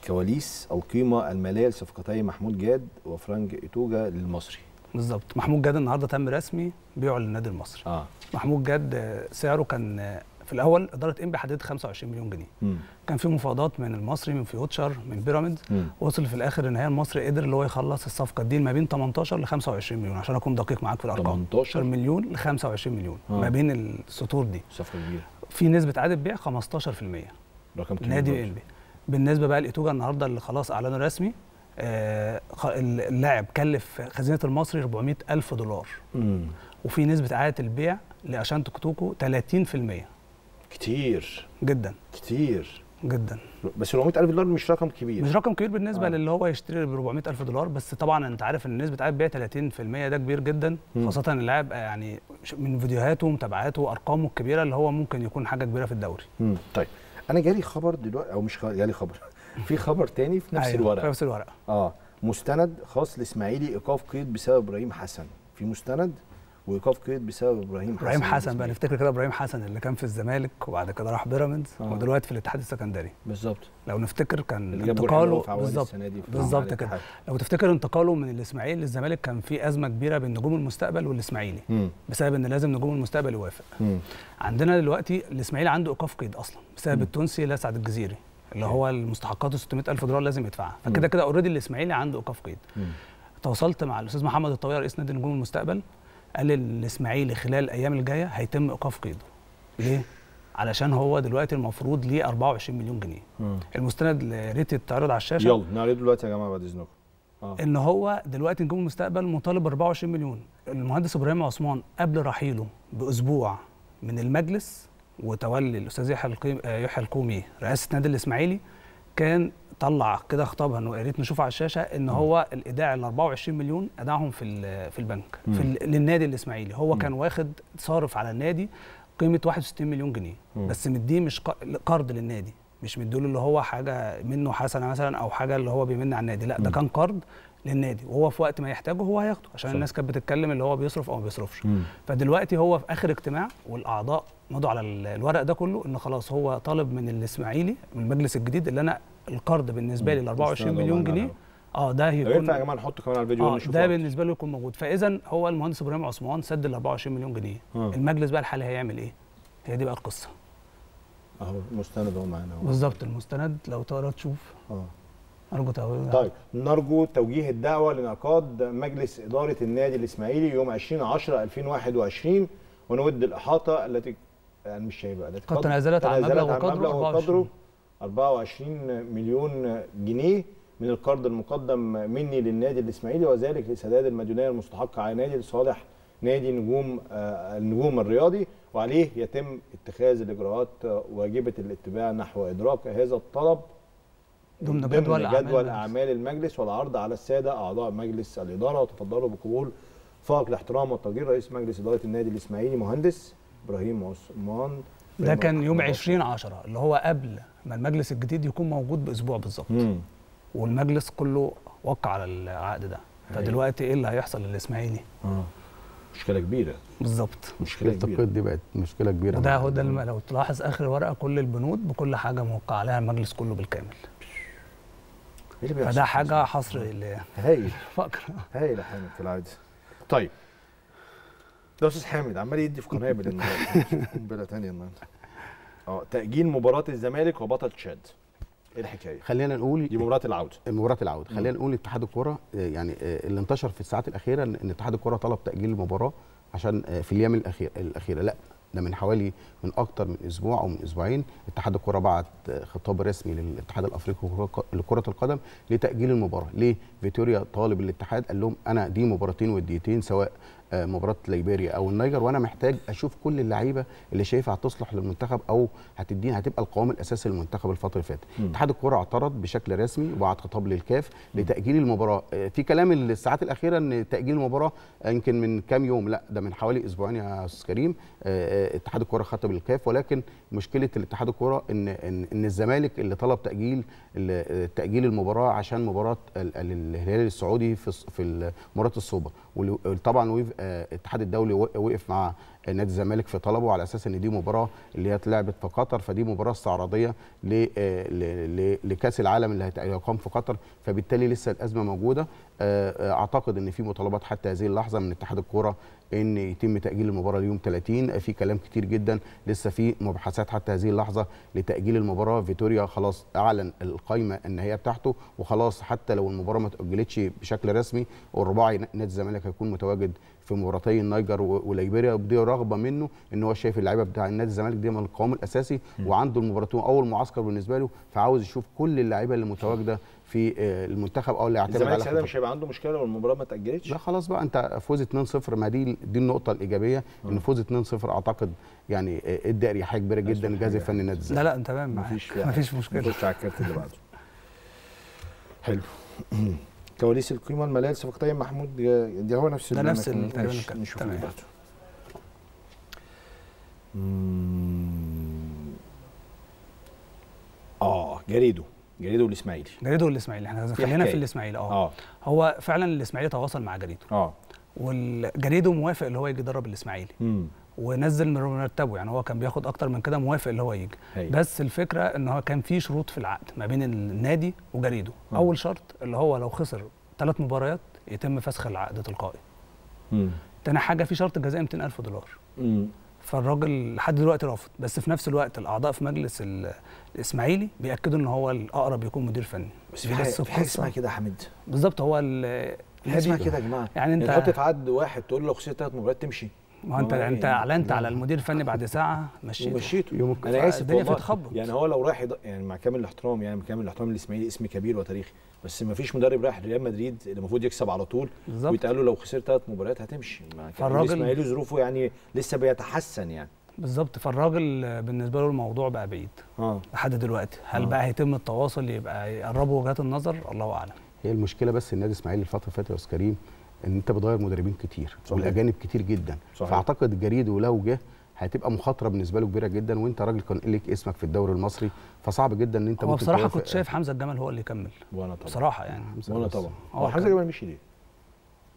كواليس القيمه الماليه لصفقتي محمود جاد وفرانج ايتوجا للمصري بالظبط محمود جاد النهارده تم رسمي بيعه للنادي المصري اه محمود جاد سعره كان في الاول اداره انبي حددت 25 مليون جنيه مم. كان في مفاوضات من المصري من فيوتشر من بيراميد وصل في الاخر النهائي المصري قدر اللي هو يخلص الصفقه دي ما بين 18 ل 25 مليون عشان اكون دقيق معاك في الارقام 18 مليون ل 25 مليون آه. ما بين السطور دي صفقه كبيره في نسبه عدد بيع 15% رقم كبير نادي انبي بالنسبه بقى لايتوجا النهارده اللي خلاص اعلنوا رسمي آه اللاعب كلف خزينه المصري 400 الف دولار مم. وفي نسبه اعاده البيع لاشانتو كتوكو 30% كتير جدا كتير جدا بس 400000 دولار مش رقم كبير مش رقم كبير بالنسبه آه. للي هو يشتري ب 400000 دولار بس طبعا انت عارف ان نسبه عائد بيع 30% ده كبير جدا م. خاصه اللاعب آه، يعني من فيديوهاته ومتابعاته وارقامه الكبيره اللي هو ممكن يكون حاجه كبيره في الدوري م. طيب انا جالي خبر دلوقتي او مش جالي خبر في خبر تاني في نفس أيوه الورقه في نفس الورقه اه مستند خاص لاسماعيلي ايقاف قيد بسبب ابراهيم حسن في مستند وايقاف قيد بسبب ابراهيم حسن ابراهيم حسن بقى نفتكر كده ابراهيم حسن اللي كان في الزمالك وبعد كده راح بيراميدز آه. ودلوقتي في الاتحاد السكندري بالظبط لو نفتكر كان انتقاله بالظبط بالظبط كده لو تفتكر انتقاله من الاسماعيلي للزمالك كان في ازمه كبيره بين نجوم المستقبل والاسماعيلي بسبب ان لازم نجوم المستقبل يوافق م. عندنا دلوقتي الاسماعيلي عنده ايقاف قيد اصلا بسبب م. التونسي لا سعد الجزيري اللي هو المستحقات 600000 دولار لازم يدفعها فكده كده اوريدي الاسماعيلي عنده ايقاف قيد تواصلت مع الاستاذ محمد الطويل رئيس نادي نجوم المستقبل قال الاسماعيلي خلال الايام الجايه هيتم ايقاف قيده ليه علشان هو دلوقتي المفروض ليه 24 مليون جنيه مم. المستند ريت التعرض على الشاشه يلا نعرضه دلوقتي يا جماعه بعد اذنكم آه. ان هو دلوقتي نجوم المستقبل مطالب 24 مليون المهندس ابراهيم عثمان قبل رحيله باسبوع من المجلس وتولي الاستاذ يحيى القيم آه، يحيى القومي رئاسه نادي الاسماعيلي كان طلع كده خطابها ويا ريت نشوفه على الشاشه ان هو الايداع ال 24 مليون ادعهم في في البنك في للنادي الاسماعيلي هو كان واخد صارف على النادي قيمه 61 مليون جنيه بس مديه مش قرض للنادي مش مديله اللي هو حاجه منه حسنه مثلا او حاجه اللي هو بيمن على النادي لا ده كان قرض للنادي وهو في وقت ما يحتاجه هو هياخده عشان صح. الناس كانت بتتكلم اللي هو بيصرف او ما بيصرفش مم. فدلوقتي هو في اخر اجتماع والاعضاء مضوا على الورق ده كله ان خلاص هو طالب من الاسماعيلي من المجلس الجديد اللي انا القرض بالنسبه لي ال 24 مليون جنيه اه ده هيكون ينفع يا جماعه نحطه كمان على الفيديو آه ده بالنسبه له يكون موجود فاذا هو المهندس ابراهيم عثمان سد ال 24 مليون جنيه آه. المجلس بقى الحالي هيعمل ايه؟ هي دي بقى القصه اهو المستند اهو معانا بالظبط المستند لو تقرا تشوف اه نرجو توجيه طيب نرجو توجيه الدعوه لنقاد مجلس اداره النادي الاسماعيلي يوم 20 10 2021 ونود الاحاطه التي يعني مش شايبه التي قد تنازلت عن مبلغ وقدره 24. 24 مليون جنيه من القرض المقدم مني للنادي الاسماعيلي وذلك لسداد المديونيه المستحقه على نادي لصالح نادي نجوم آه، النجوم الرياضي وعليه يتم اتخاذ الاجراءات واجبه الاتباع نحو ادراك هذا الطلب ضمن جدول, جدول أعمال, أعمال المجلس والعرض على السادة أعضاء مجلس الإدارة وتفضلوا بقبول فائق الاحترام والتقدير رئيس مجلس إدارة النادي الإسماعيلي مهندس إبراهيم عثمان ده كان يوم 20 10 اللي هو قبل ما المجلس الجديد يكون موجود بأسبوع بالظبط والمجلس كله وقع على العقد ده فدلوقتي ايه اللي هيحصل للاسماعيلي؟ اه مشكله كبيره بالظبط مشكله كبيره دي بقت مشكله كبيره ده هو ده لو تلاحظ اخر ورقه كل البنود بكل حاجه موقع عليها المجلس كله بالكامل اللي بيحصل فده حاجه حصر هايل فقر هايل يا حامد العادي طيب ده استاذ حامد عمال يدي في قنابل النهارده قنبله ثانيه النهارده اه تاجيل مباراه الزمالك وبطل تشاد ايه الحكايه؟ خلينا نقول دي مباراه العوده إيه، مباراه العوده خلينا نقول اتحاد الكوره آه، يعني آه، اللي انتشر في الساعات الاخيره ان اتحاد الكوره طلب تاجيل المباراه عشان آه، في الايام الاخيره الاخيره لا ده من حوالي من اكتر من اسبوع او من اسبوعين اتحاد الكره بعت خطاب رسمي للاتحاد الافريقي لكره القدم لتاجيل المباراه ليه فيتوريا طالب الاتحاد قال لهم انا دي مباراتين وديتين سواء آه، مباراه ليبيريا او النيجر وانا محتاج اشوف كل اللعيبه اللي شايفها هتصلح للمنتخب او هتدينا هتبقى القوام الاساسي للمنتخب الفتره اللي فاتت اتحاد الكوره اعترض بشكل رسمي وبعت خطاب للكاف لتاجيل المباراه آه، في كلام الساعات الاخيره ان تاجيل المباراه يمكن من كام يوم لا ده من حوالي اسبوعين يا استاذ كريم آه، اتحاد الكوره خطب الكاف ولكن مشكله الاتحاد الكوره ان ان, إن الزمالك اللي طلب تاجيل تاجيل المباراه عشان مباراه الهلال السعودي في في مباراه السوبر وطبعا الاتحاد آه، الدولي وقف مع نادي الزمالك في طلبه على اساس ان دي مباراه اللي هي اتلعبت في قطر فدي مباراه استعراضيه آه، لكاس العالم اللي هيقام في قطر فبالتالي لسه الازمه موجوده آه، آه، اعتقد ان في مطالبات حتى هذه اللحظه من اتحاد الكوره ان يتم تاجيل المباراه ليوم 30 آه، في كلام كتير جدا لسه في مباحثات حتى هذه اللحظه لتاجيل المباراه فيتوريا خلاص اعلن القائمه النهائيه بتاعته وخلاص حتى لو المباراه ما تاجلتش بشكل رسمي والرباعي نادي الزمالك هيكون متواجد في مباراتي النيجر وليبيريا ودي رغبه منه ان هو شايف اللعيبه بتاع النادي الزمالك دي من القوام الاساسي وعنده المباراتين اول معسكر بالنسبه له فعاوز يشوف كل اللعيبه اللي متواجده في آه، المنتخب او اللي اعتمد على الزمالك مش هيبقى عنده مشكله لو المباراه ما اتاجلتش لا خلاص بقى انت فوز 2-0 ما دي دي النقطه الايجابيه ان فوز 2-0 اعتقد يعني ادى اريحيه كبيره جدا لجهاز الفني نادي الزمالك لا لا تمام مفيش مفيش مشكله نخش على الكارت اللي بعده حلو كواليس القيمه الماليه لصفقتي محمود دي هو نفس ده نفس تقريبا تمام اه جريده جريده والاسماعيلي جريده والاسماعيلي احنا خلينا في الاسماعيلي آه. اه هو فعلا الاسماعيلي تواصل مع جريده اه والجريده موافق اللي هو يجي يدرب الاسماعيلي ونزل من مرتبه يعني هو كان بياخد اكتر من كده موافق اللي هو يجي هي. بس الفكره ان هو كان في شروط في العقد ما بين النادي وجريده مم. اول شرط اللي هو لو خسر ثلاث مباريات يتم فسخ العقد تلقائي تاني حاجه في شرط جزائي 200000 دولار امم فالراجل لحد دلوقتي رافض بس في نفس الوقت الاعضاء في مجلس الاسماعيلي بياكدوا ان هو الاقرب يكون مدير فني بس في حاجه في حاجه اسمها كده يا حميد بالظبط هو اسمها كده يا جماعه يعني انت تحط في عد واحد تقول له خسرت ثلاث مباريات تمشي ما هو انت يعني انت اعلنت على المدير الفني بعد ساعه مشيته ومشيته يومك انا اسف الدنيا تخبط يعني هو لو رايح يعني مع كامل الاحترام يعني مع كامل الاحترام للاسماعيلي اسم كبير وتاريخي بس ما فيش مدرب رايح ريال مدريد اللي المفروض يكسب على طول بالظبط ويتقال له لو خسرت ثلاث مباريات هتمشي فالراجل اسماعيل ظروفه يعني لسه بيتحسن يعني بالظبط فالراجل بالنسبه له الموضوع بقى بعيد اه لحد دلوقتي هل آه. بقى هيتم التواصل يبقى يقربوا وجهات النظر الله اعلم هي المشكله بس النادي الاسماعيلي الفتره اللي فاتت يا استاذ كريم ان انت بتغير مدربين كتير صحيح. والاجانب كتير جدا صحيح. فاعتقد الجريد ولو جه هتبقى مخاطره بالنسبه له كبيره جدا وانت راجل كان ليك اسمك في الدوري المصري فصعب جدا ان انت هو بصراحه كنت شايف حمزه الجمل هو اللي يكمل وانا طبعا بصراحه يعني وانا طبعا هو حمزه الجمل مشي ليه؟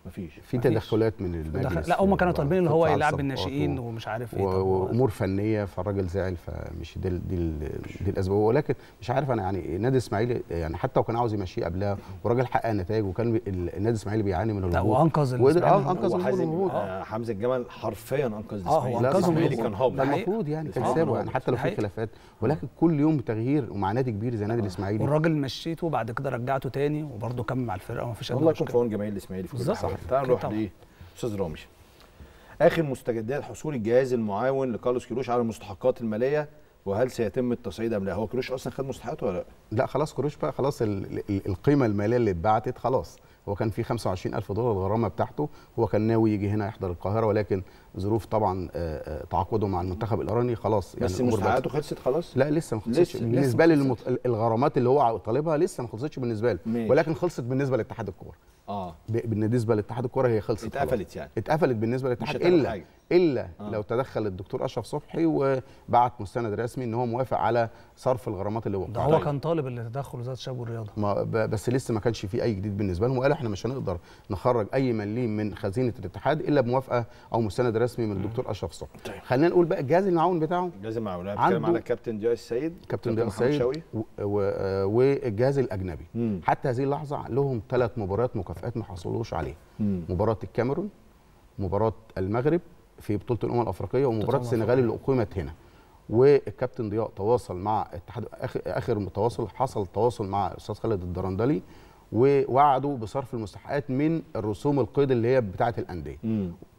مفيش في تدخلات من المجلس لا هم كانوا طالبين اللي هو يلعب الناشئين ومش عارف ايه وامور فنيه فالراجل زعل فمش دي ال دي, ال دي الاسباب ولكن مش عارف انا يعني نادي الاسماعيلي يعني حتى وكان عاوز يمشيه قبلها وراجل حقق نتائج وكان النادي الاسماعيلي بيعاني من الهبوط وانقذ وقدر اه انقذ الهبوط آه حمزه الجمل حرفيا انقذ آه، الاسماعيلي اه الاسماعيلي كان هابط المفروض يعني كان سابه يعني حتى لو في خلافات ولكن كل يوم تغيير ومع نادي كبير زي نادي آه. الاسماعيلي والراجل مشيته وبعد كده رجعته تاني وبرده كمل مع الفرقه ومفيش اي مشكله يكون في عون جماهير الاسماعيلي في كل واحد تعال نروح ليه استاذ رامي اخر مستجدات حصول الجهاز المعاون لكارلوس كيروش على المستحقات الماليه وهل سيتم التصعيد ام لا هو كروش اصلا خد مستحقاته ولا لا لا خلاص كروش بقى خلاص الـ الـ القيمه الماليه اللي اتبعتت خلاص هو كان في 25000 دولار الغرامه بتاعته هو كان ناوي يجي هنا يحضر القاهره ولكن ظروف طبعا آه، آه، تعاقده مع المنتخب الايراني خلاص يعني بس مستحقاته خلصت خلاص لا لسه ما خلصتش بالنسبه لي للمط... الغرامات اللي هو طالبها لسه ما خلصتش بالنسبه له ولكن خلصت بالنسبه لاتحاد الكوره اه بالنسبه لاتحاد الكوره هي خلصت اتقفلت خلاص. يعني اتقفلت بالنسبه للاتحاد الا حاجة. الا آه. لو تدخل الدكتور اشرف صبحي وبعت مستند رسمي ان هو موافق على صرف الغرامات اللي وقعت ده هو كان طالب اللي تدخل وزاره الشباب والرياضه ما بس لسه ما كانش في اي جديد بالنسبه لهم وقال احنا مش هنقدر نخرج اي مليم من خزينه الاتحاد الا بموافقه او مستند رسمي من الدكتور اشرف صبحي طيب. خلينا نقول بقى الجهاز المعاون بتاعه الجهاز المعاون انا على كابتن ضياء السيد كابتن ضياء السيد والجهاز الاجنبي مم. حتى هذه اللحظه لهم ثلاث مباريات مكافئات ما حصلوش عليها مباراه الكاميرون مباراه المغرب في بطوله الامم الافريقيه ومباراه السنغال اللي اقيمت هنا والكابتن ضياء تواصل مع اتحاد اخر اخر تواصل حصل تواصل مع الاستاذ خالد الدرندلي ووعدوا بصرف المستحقات من الرسوم القيد اللي هي بتاعه الانديه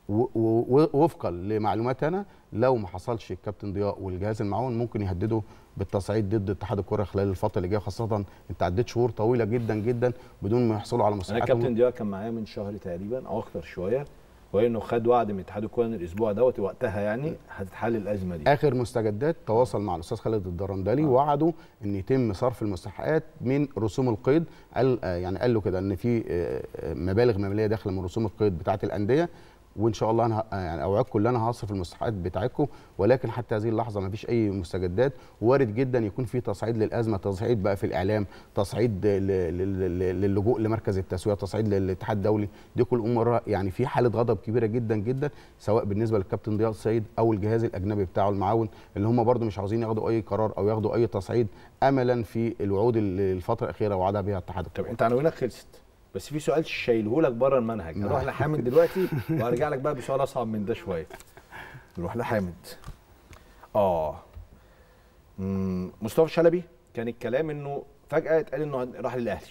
ووفقا لمعلومات انا لو ما حصلش الكابتن ضياء والجهاز المعاون ممكن يهددوا بالتصعيد ضد اتحاد الكره خلال الفتره اللي جايه خاصه انت عديت شهور طويله جدا جدا بدون ما يحصلوا على مستحقاتهم انا الكابتن ضياء كان معايا من شهر تقريبا او اكثر شويه وانه خد وعد من اتحاد الكره ان الاسبوع دوت وقتها يعني هتتحل الازمه دي اخر مستجدات تواصل مع الاستاذ خالد الدرندلي آه. وعدوا ان يتم صرف المستحقات من رسوم القيد قال آه، يعني قال له كده ان في آه، آه، مبالغ ماليه داخله من رسوم القيد بتاعه الانديه وان شاء الله انا يعني اوعدكم ان انا هصرف المستحقات بتاعتكم ولكن حتى هذه اللحظه ما فيش اي مستجدات وارد جدا يكون في تصعيد للازمه تصعيد بقى في الاعلام تصعيد للجوء لمركز التسويه تصعيد للاتحاد الدولي دي كل امور يعني في حاله غضب كبيره جدا جدا سواء بالنسبه للكابتن ضياء السيد او الجهاز الاجنبي بتاعه المعاون اللي هم برده مش عاوزين ياخدوا اي قرار او ياخدوا اي تصعيد املا في الوعود اللي الفتره الاخيره وعدها بها الاتحاد طب انت عنوانك خلصت بس في سؤال شايله لك بره المنهج هروح لحامد دلوقتي وارجع لك بقى بسؤال اصعب من ده شويه نروح لحامد اه مصطفى شلبي كان الكلام انه فجاه اتقال انه راح للاهلي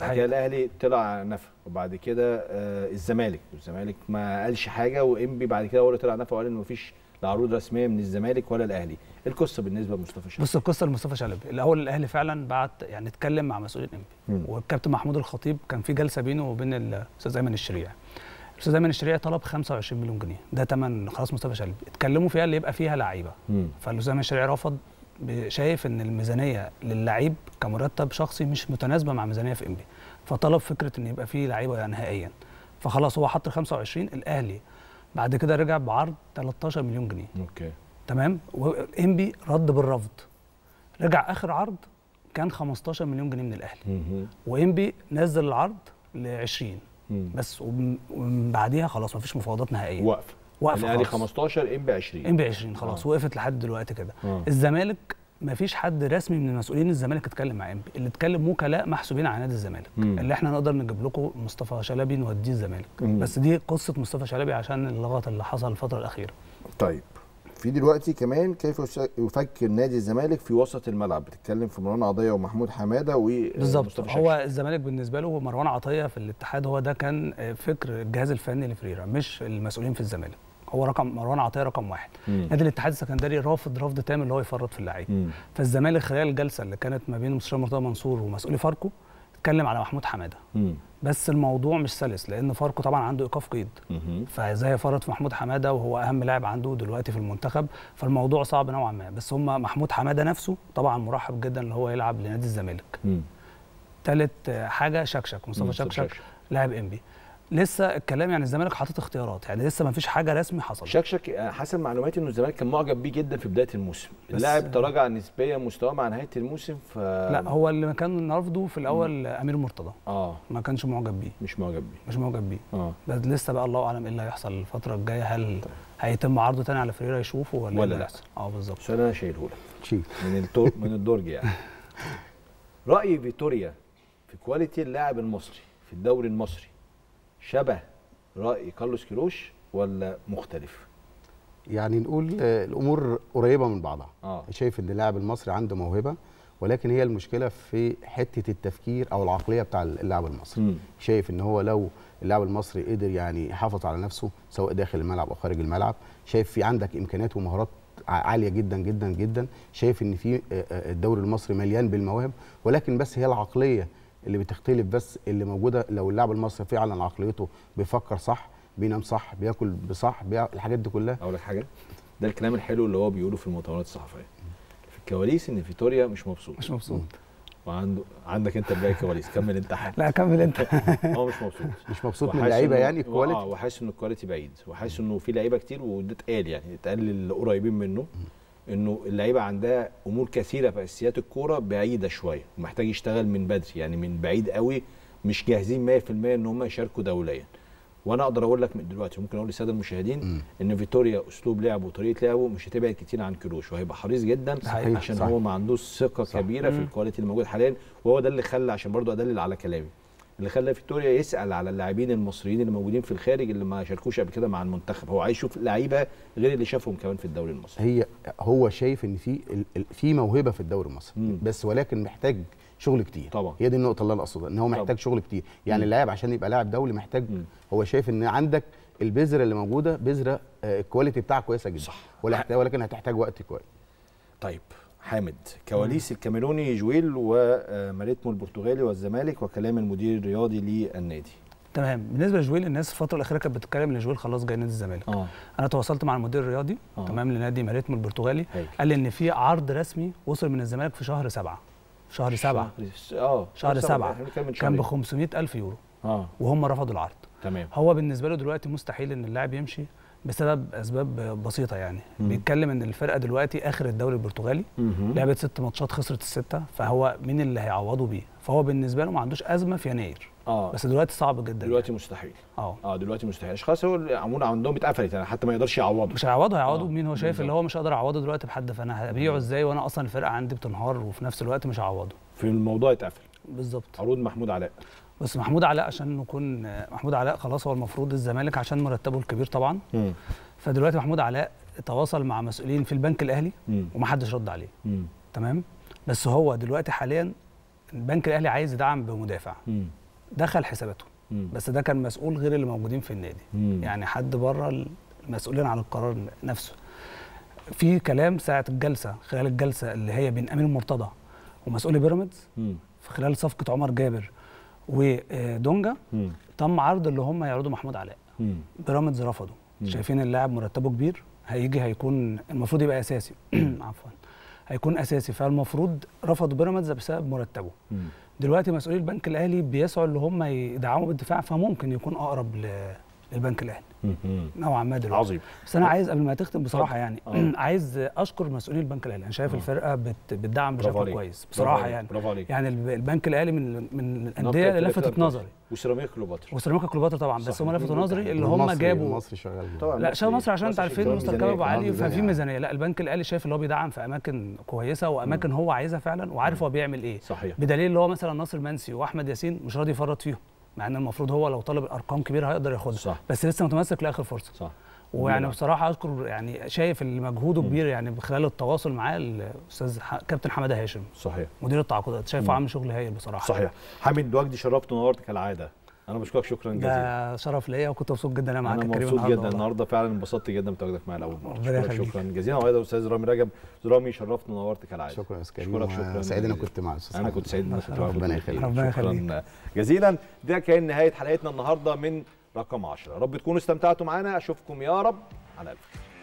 بعد أيوة. الاهلي طلع نفى وبعد كده آه الزمالك والزمالك ما قالش حاجه وانبي بعد كده هو اللي طلع نفى وقال انه مفيش لا عروض رسميه من الزمالك ولا الاهلي القصه بالنسبه لمصطفى شلبي بص القصه لمصطفى شلبي الاول الاهلي فعلا بعت يعني اتكلم مع مسؤول الانبي والكابتن محمود الخطيب كان في جلسه بينه وبين الاستاذ ايمن الشريع الاستاذ ايمن الشريع طلب 25 مليون جنيه ده تمن خلاص مصطفى شلبي اتكلموا فيها اللي يبقى فيها لعيبه فالاستاذ ايمن الشريع رفض شايف ان الميزانيه للعيب كمرتب شخصي مش متناسبه مع ميزانيه في انبي فطلب فكره ان يبقى فيه لعيبه يعني نهائيا فخلاص هو حط 25 الاهلي بعد كده رجع بعرض 13 مليون جنيه اوكي تمام وانبي رد بالرفض رجع اخر عرض كان 15 مليون جنيه من الاهلي وانبي نزل العرض ل 20 بس ومن بعديها خلاص ما فيش مفاوضات نهائيه وقف وقف الاهلي 15 انبي 20 انبي 20 خلاص آه. وقفت لحد دلوقتي كده آه. الزمالك فيش حد رسمي من المسؤولين الزمالك اتكلم مع انبي اللي اتكلم وكلاء محسوبين على نادي الزمالك مم. اللي احنا نقدر نجيب لكم مصطفى شلبي نوديه الزمالك بس دي قصه مصطفى شلبي عشان اللغط اللي حصل الفتره الاخيره طيب في دلوقتي كمان كيف يفكر نادي الزمالك في وسط الملعب بتتكلم في مروان عطيه ومحمود حماده و بالظبط هو الزمالك بالنسبه له مروان عطيه في الاتحاد هو ده كان فكر الجهاز الفني لفريرا مش المسؤولين في الزمالك هو رقم مروان عطيه رقم واحد نادي الاتحاد السكندري رافض رفض تام اللي هو يفرط في اللعيب فالزمالك خلال الجلسه اللي كانت ما بين مستشار مرتضى منصور ومسؤولي فاركو اتكلم على محمود حماده مم. بس الموضوع مش سلس لان فاركو طبعا عنده ايقاف قيد فزي فرط محمود حماده وهو اهم لاعب عنده دلوقتي في المنتخب فالموضوع صعب نوعا ما بس هم محمود حماده نفسه طبعا مرحب جدا ان هو يلعب لنادي الزمالك ثالث حاجه شكشك مصطفى شكشك لاعب انبي لسه الكلام يعني الزمالك حاطط اختيارات يعني لسه ما فيش حاجه رسمي حصلت شكشك آه، حسب معلوماتي انه الزمالك كان معجب بيه جدا في بدايه الموسم اللاعب تراجع نسبيا مستواه مع نهايه الموسم ف لا هو اللي كان رافضه في الاول م. امير مرتضى اه ما كانش معجب بيه مش معجب بيه مش معجب بيه اه بس لسه بقى الله اعلم ايه اللي هيحصل الفتره الجايه هل طيب. هيتم عرضه تاني على فريرة يشوفه ولا إيه ولا اه بالظبط عشان انا شايله لك من التور... من الدرج يعني راي فيتوريا في كواليتي اللاعب المصري في الدوري المصري شبه راي كارلوس كيروش ولا مختلف يعني نقول آه، الامور قريبه من بعضها آه. شايف ان اللاعب المصري عنده موهبه ولكن هي المشكله في حته التفكير او العقليه بتاع اللاعب المصري م. شايف ان هو لو اللاعب المصري قدر يعني يحافظ على نفسه سواء داخل الملعب او خارج الملعب شايف في عندك امكانيات ومهارات عاليه جدا جدا جدا شايف ان في آه، آه، الدوري المصري مليان بالمواهب ولكن بس هي العقليه اللي بتختلف بس اللي موجوده لو اللاعب المصري فعلا عقليته بيفكر صح بينام صح بياكل بصح بيع... الحاجات دي كلها اقول لك حاجه ده الكلام الحلو اللي هو بيقوله في المؤتمرات الصحفيه في الكواليس ان فيتوريا مش مبسوط مش مبسوط وعنده عندك انت باقي الكواليس كمل انت حاجة. لا كمل انت هو مش مبسوط مش مبسوط من اللعيبه يعني الكواليتي اه وحاسس ان الكواليتي بعيد وحاسس انه في لعيبه كتير وده اتقال يعني اتقال للقريبين منه انه اللعيبه عندها امور كثيره في اساسيات الكوره بعيده شويه ومحتاج يشتغل من بدري يعني من بعيد قوي مش جاهزين 100% ان هم يشاركوا دوليا وانا اقدر اقول لك من دلوقتي ممكن اقول للساده المشاهدين م. ان فيتوريا اسلوب لعبه وطريقه لعبه مش هتبعد كتير عن كروش وهيبقى حريص جدا صحيح. عشان صحيح. هو ما عندوش ثقه كبيره م. في الكواليتي الموجود حاليا وهو ده اللي خلى عشان برضه ادلل على كلامي اللي خلى فيتوريا يسال على اللاعبين المصريين اللي موجودين في الخارج اللي ما شاركوش قبل كده مع المنتخب هو عايز يشوف لعيبه غير اللي شافهم كمان في الدوري المصري هي هو شايف ان في في موهبه في الدوري المصري مم. بس ولكن محتاج شغل كتير طبعا هي دي النقطه اللي انا اقصدها ان هو محتاج طبعا. شغل كتير يعني اللاعب عشان يبقى لاعب دولي محتاج مم. هو شايف ان عندك البذره اللي موجوده بذره آه، الكواليتي بتاعها كويسه جدا صح. ولكن هتحتاج وقت كويس طيب حامد كواليس الكاميروني جويل وماريتمو البرتغالي والزمالك وكلام المدير الرياضي للنادي تمام بالنسبه لجويل الناس الفتره الاخيره كانت بتتكلم ان جويل خلاص جاي نادي الزمالك آه. انا تواصلت مع المدير الرياضي آه. تمام لنادي ماريتمو البرتغالي هيك. قال لي ان في عرض رسمي وصل من الزمالك في شهر سبعة شهر سبعة اه شهر سبعة كان ب 500000 يورو اه وهم رفضوا العرض تمام هو بالنسبه له دلوقتي مستحيل ان اللاعب يمشي بسبب اسباب بسيطه يعني مم. بيتكلم ان الفرقه دلوقتي اخر الدوري البرتغالي لعبت ست ماتشات خسرت السته فهو مين اللي هيعوضه بيه فهو بالنسبه له ما عندوش ازمه في يناير اه بس دلوقتي صعب جدا يعني. دلوقتي يعني. مستحيل اه اه دلوقتي مستحيل اشخاص هو عموما عندهم اتقفلت يعني حتى ما يقدرش يعوضه مش هيعوضه هيعوضه آه. مين هو شايف اللي هو مش قادر اعوضه دلوقتي بحد فانا هبيعه ازاي وانا اصلا الفرقه عندي بتنهار وفي نفس الوقت مش هعوضه في الموضوع اتقفل بالظبط عروض محمود علاء بس محمود علاء عشان نكون محمود علاء خلاص هو المفروض الزمالك عشان مرتبه الكبير طبعا م. فدلوقتي محمود علاء تواصل مع مسؤولين في البنك الاهلي ومحدش رد عليه م. تمام بس هو دلوقتي حاليا البنك الاهلي عايز يدعم بمدافع م. دخل حساباته م. بس ده كان مسؤول غير اللي موجودين في النادي م. يعني حد بره المسؤولين عن القرار نفسه في كلام ساعه الجلسه خلال الجلسه اللي هي بين امين مرتضى ومسؤول بيراميدز في خلال صفقه عمر جابر ودونجا تم عرض اللي هم يعرضوا محمود علاء بيراميدز رفضوا شايفين اللاعب مرتبه كبير هيجي هيكون المفروض يبقى اساسي عفوا هيكون اساسي فالمفروض رفضوا بيراميدز بسبب مرتبه دلوقتي مسؤولي البنك الاهلي بيسعوا اللي هم يدعموا بالدفاع فممكن يكون اقرب للبنك الاهلي نوعا ما دلوقتي عظيم بس انا عايز قبل ما تختم بصراحه يعني آه. عايز اشكر مسؤولي البنك الاهلي انا شايف آه. الفرقه بت بتدعم بشكل كويس بصراحه يعني يعني البنك الاهلي من من الانديه اللي لفتت نظري وسيراميكا كليوباترا وسيراميكا كليوباترا طبعا بس هم لفتوا نظري اللي هم جابوا مصر شغال طبعا لا شغال مصر عشان انت عارفين مستر ابو عالي ففي ميزانيه لا البنك الاهلي شايف اللي هو بيدعم في اماكن كويسه واماكن هو عايزها فعلا وعارف هو بيعمل ايه صحيح بدليل اللي هو مثلا ناصر منسي واحمد ياسين مش راضي يفرط فيهم مع ان المفروض هو لو طلب الارقام كبيره هيقدر ياخدها صح بس لسه متمسك لاخر فرصه صح ويعني بصراحه اذكر يعني شايف مجهوده كبير يعني خلال التواصل معاه الاستاذ كابتن حماده هاشم صحيح مدير التعاقدات شايفه عامل شغل هايل بصراحه صحيح حامد وجدي شرفت ونورت كالعاده انا بشكرك شكرا جزيلا ده شرف ليا وكنت مبسوط جدا انا معاك انا مبسوط جدا النهارده فعلا انبسطت جدا بتواجدك معايا لاول مره شكرا, شكرا جزيلا وايضا استاذ رامي رجب رامي شرفتنا ونورت كالعاده شكرا يا شكرا شكرا سعيد انا كنت مع انا كنت سعيد ان انا ربنا يخليك ربنا يخليك جزيلا ده كان نهايه حلقتنا النهارده من رقم 10 يا رب تكونوا استمتعتوا معانا اشوفكم يا رب على الف خير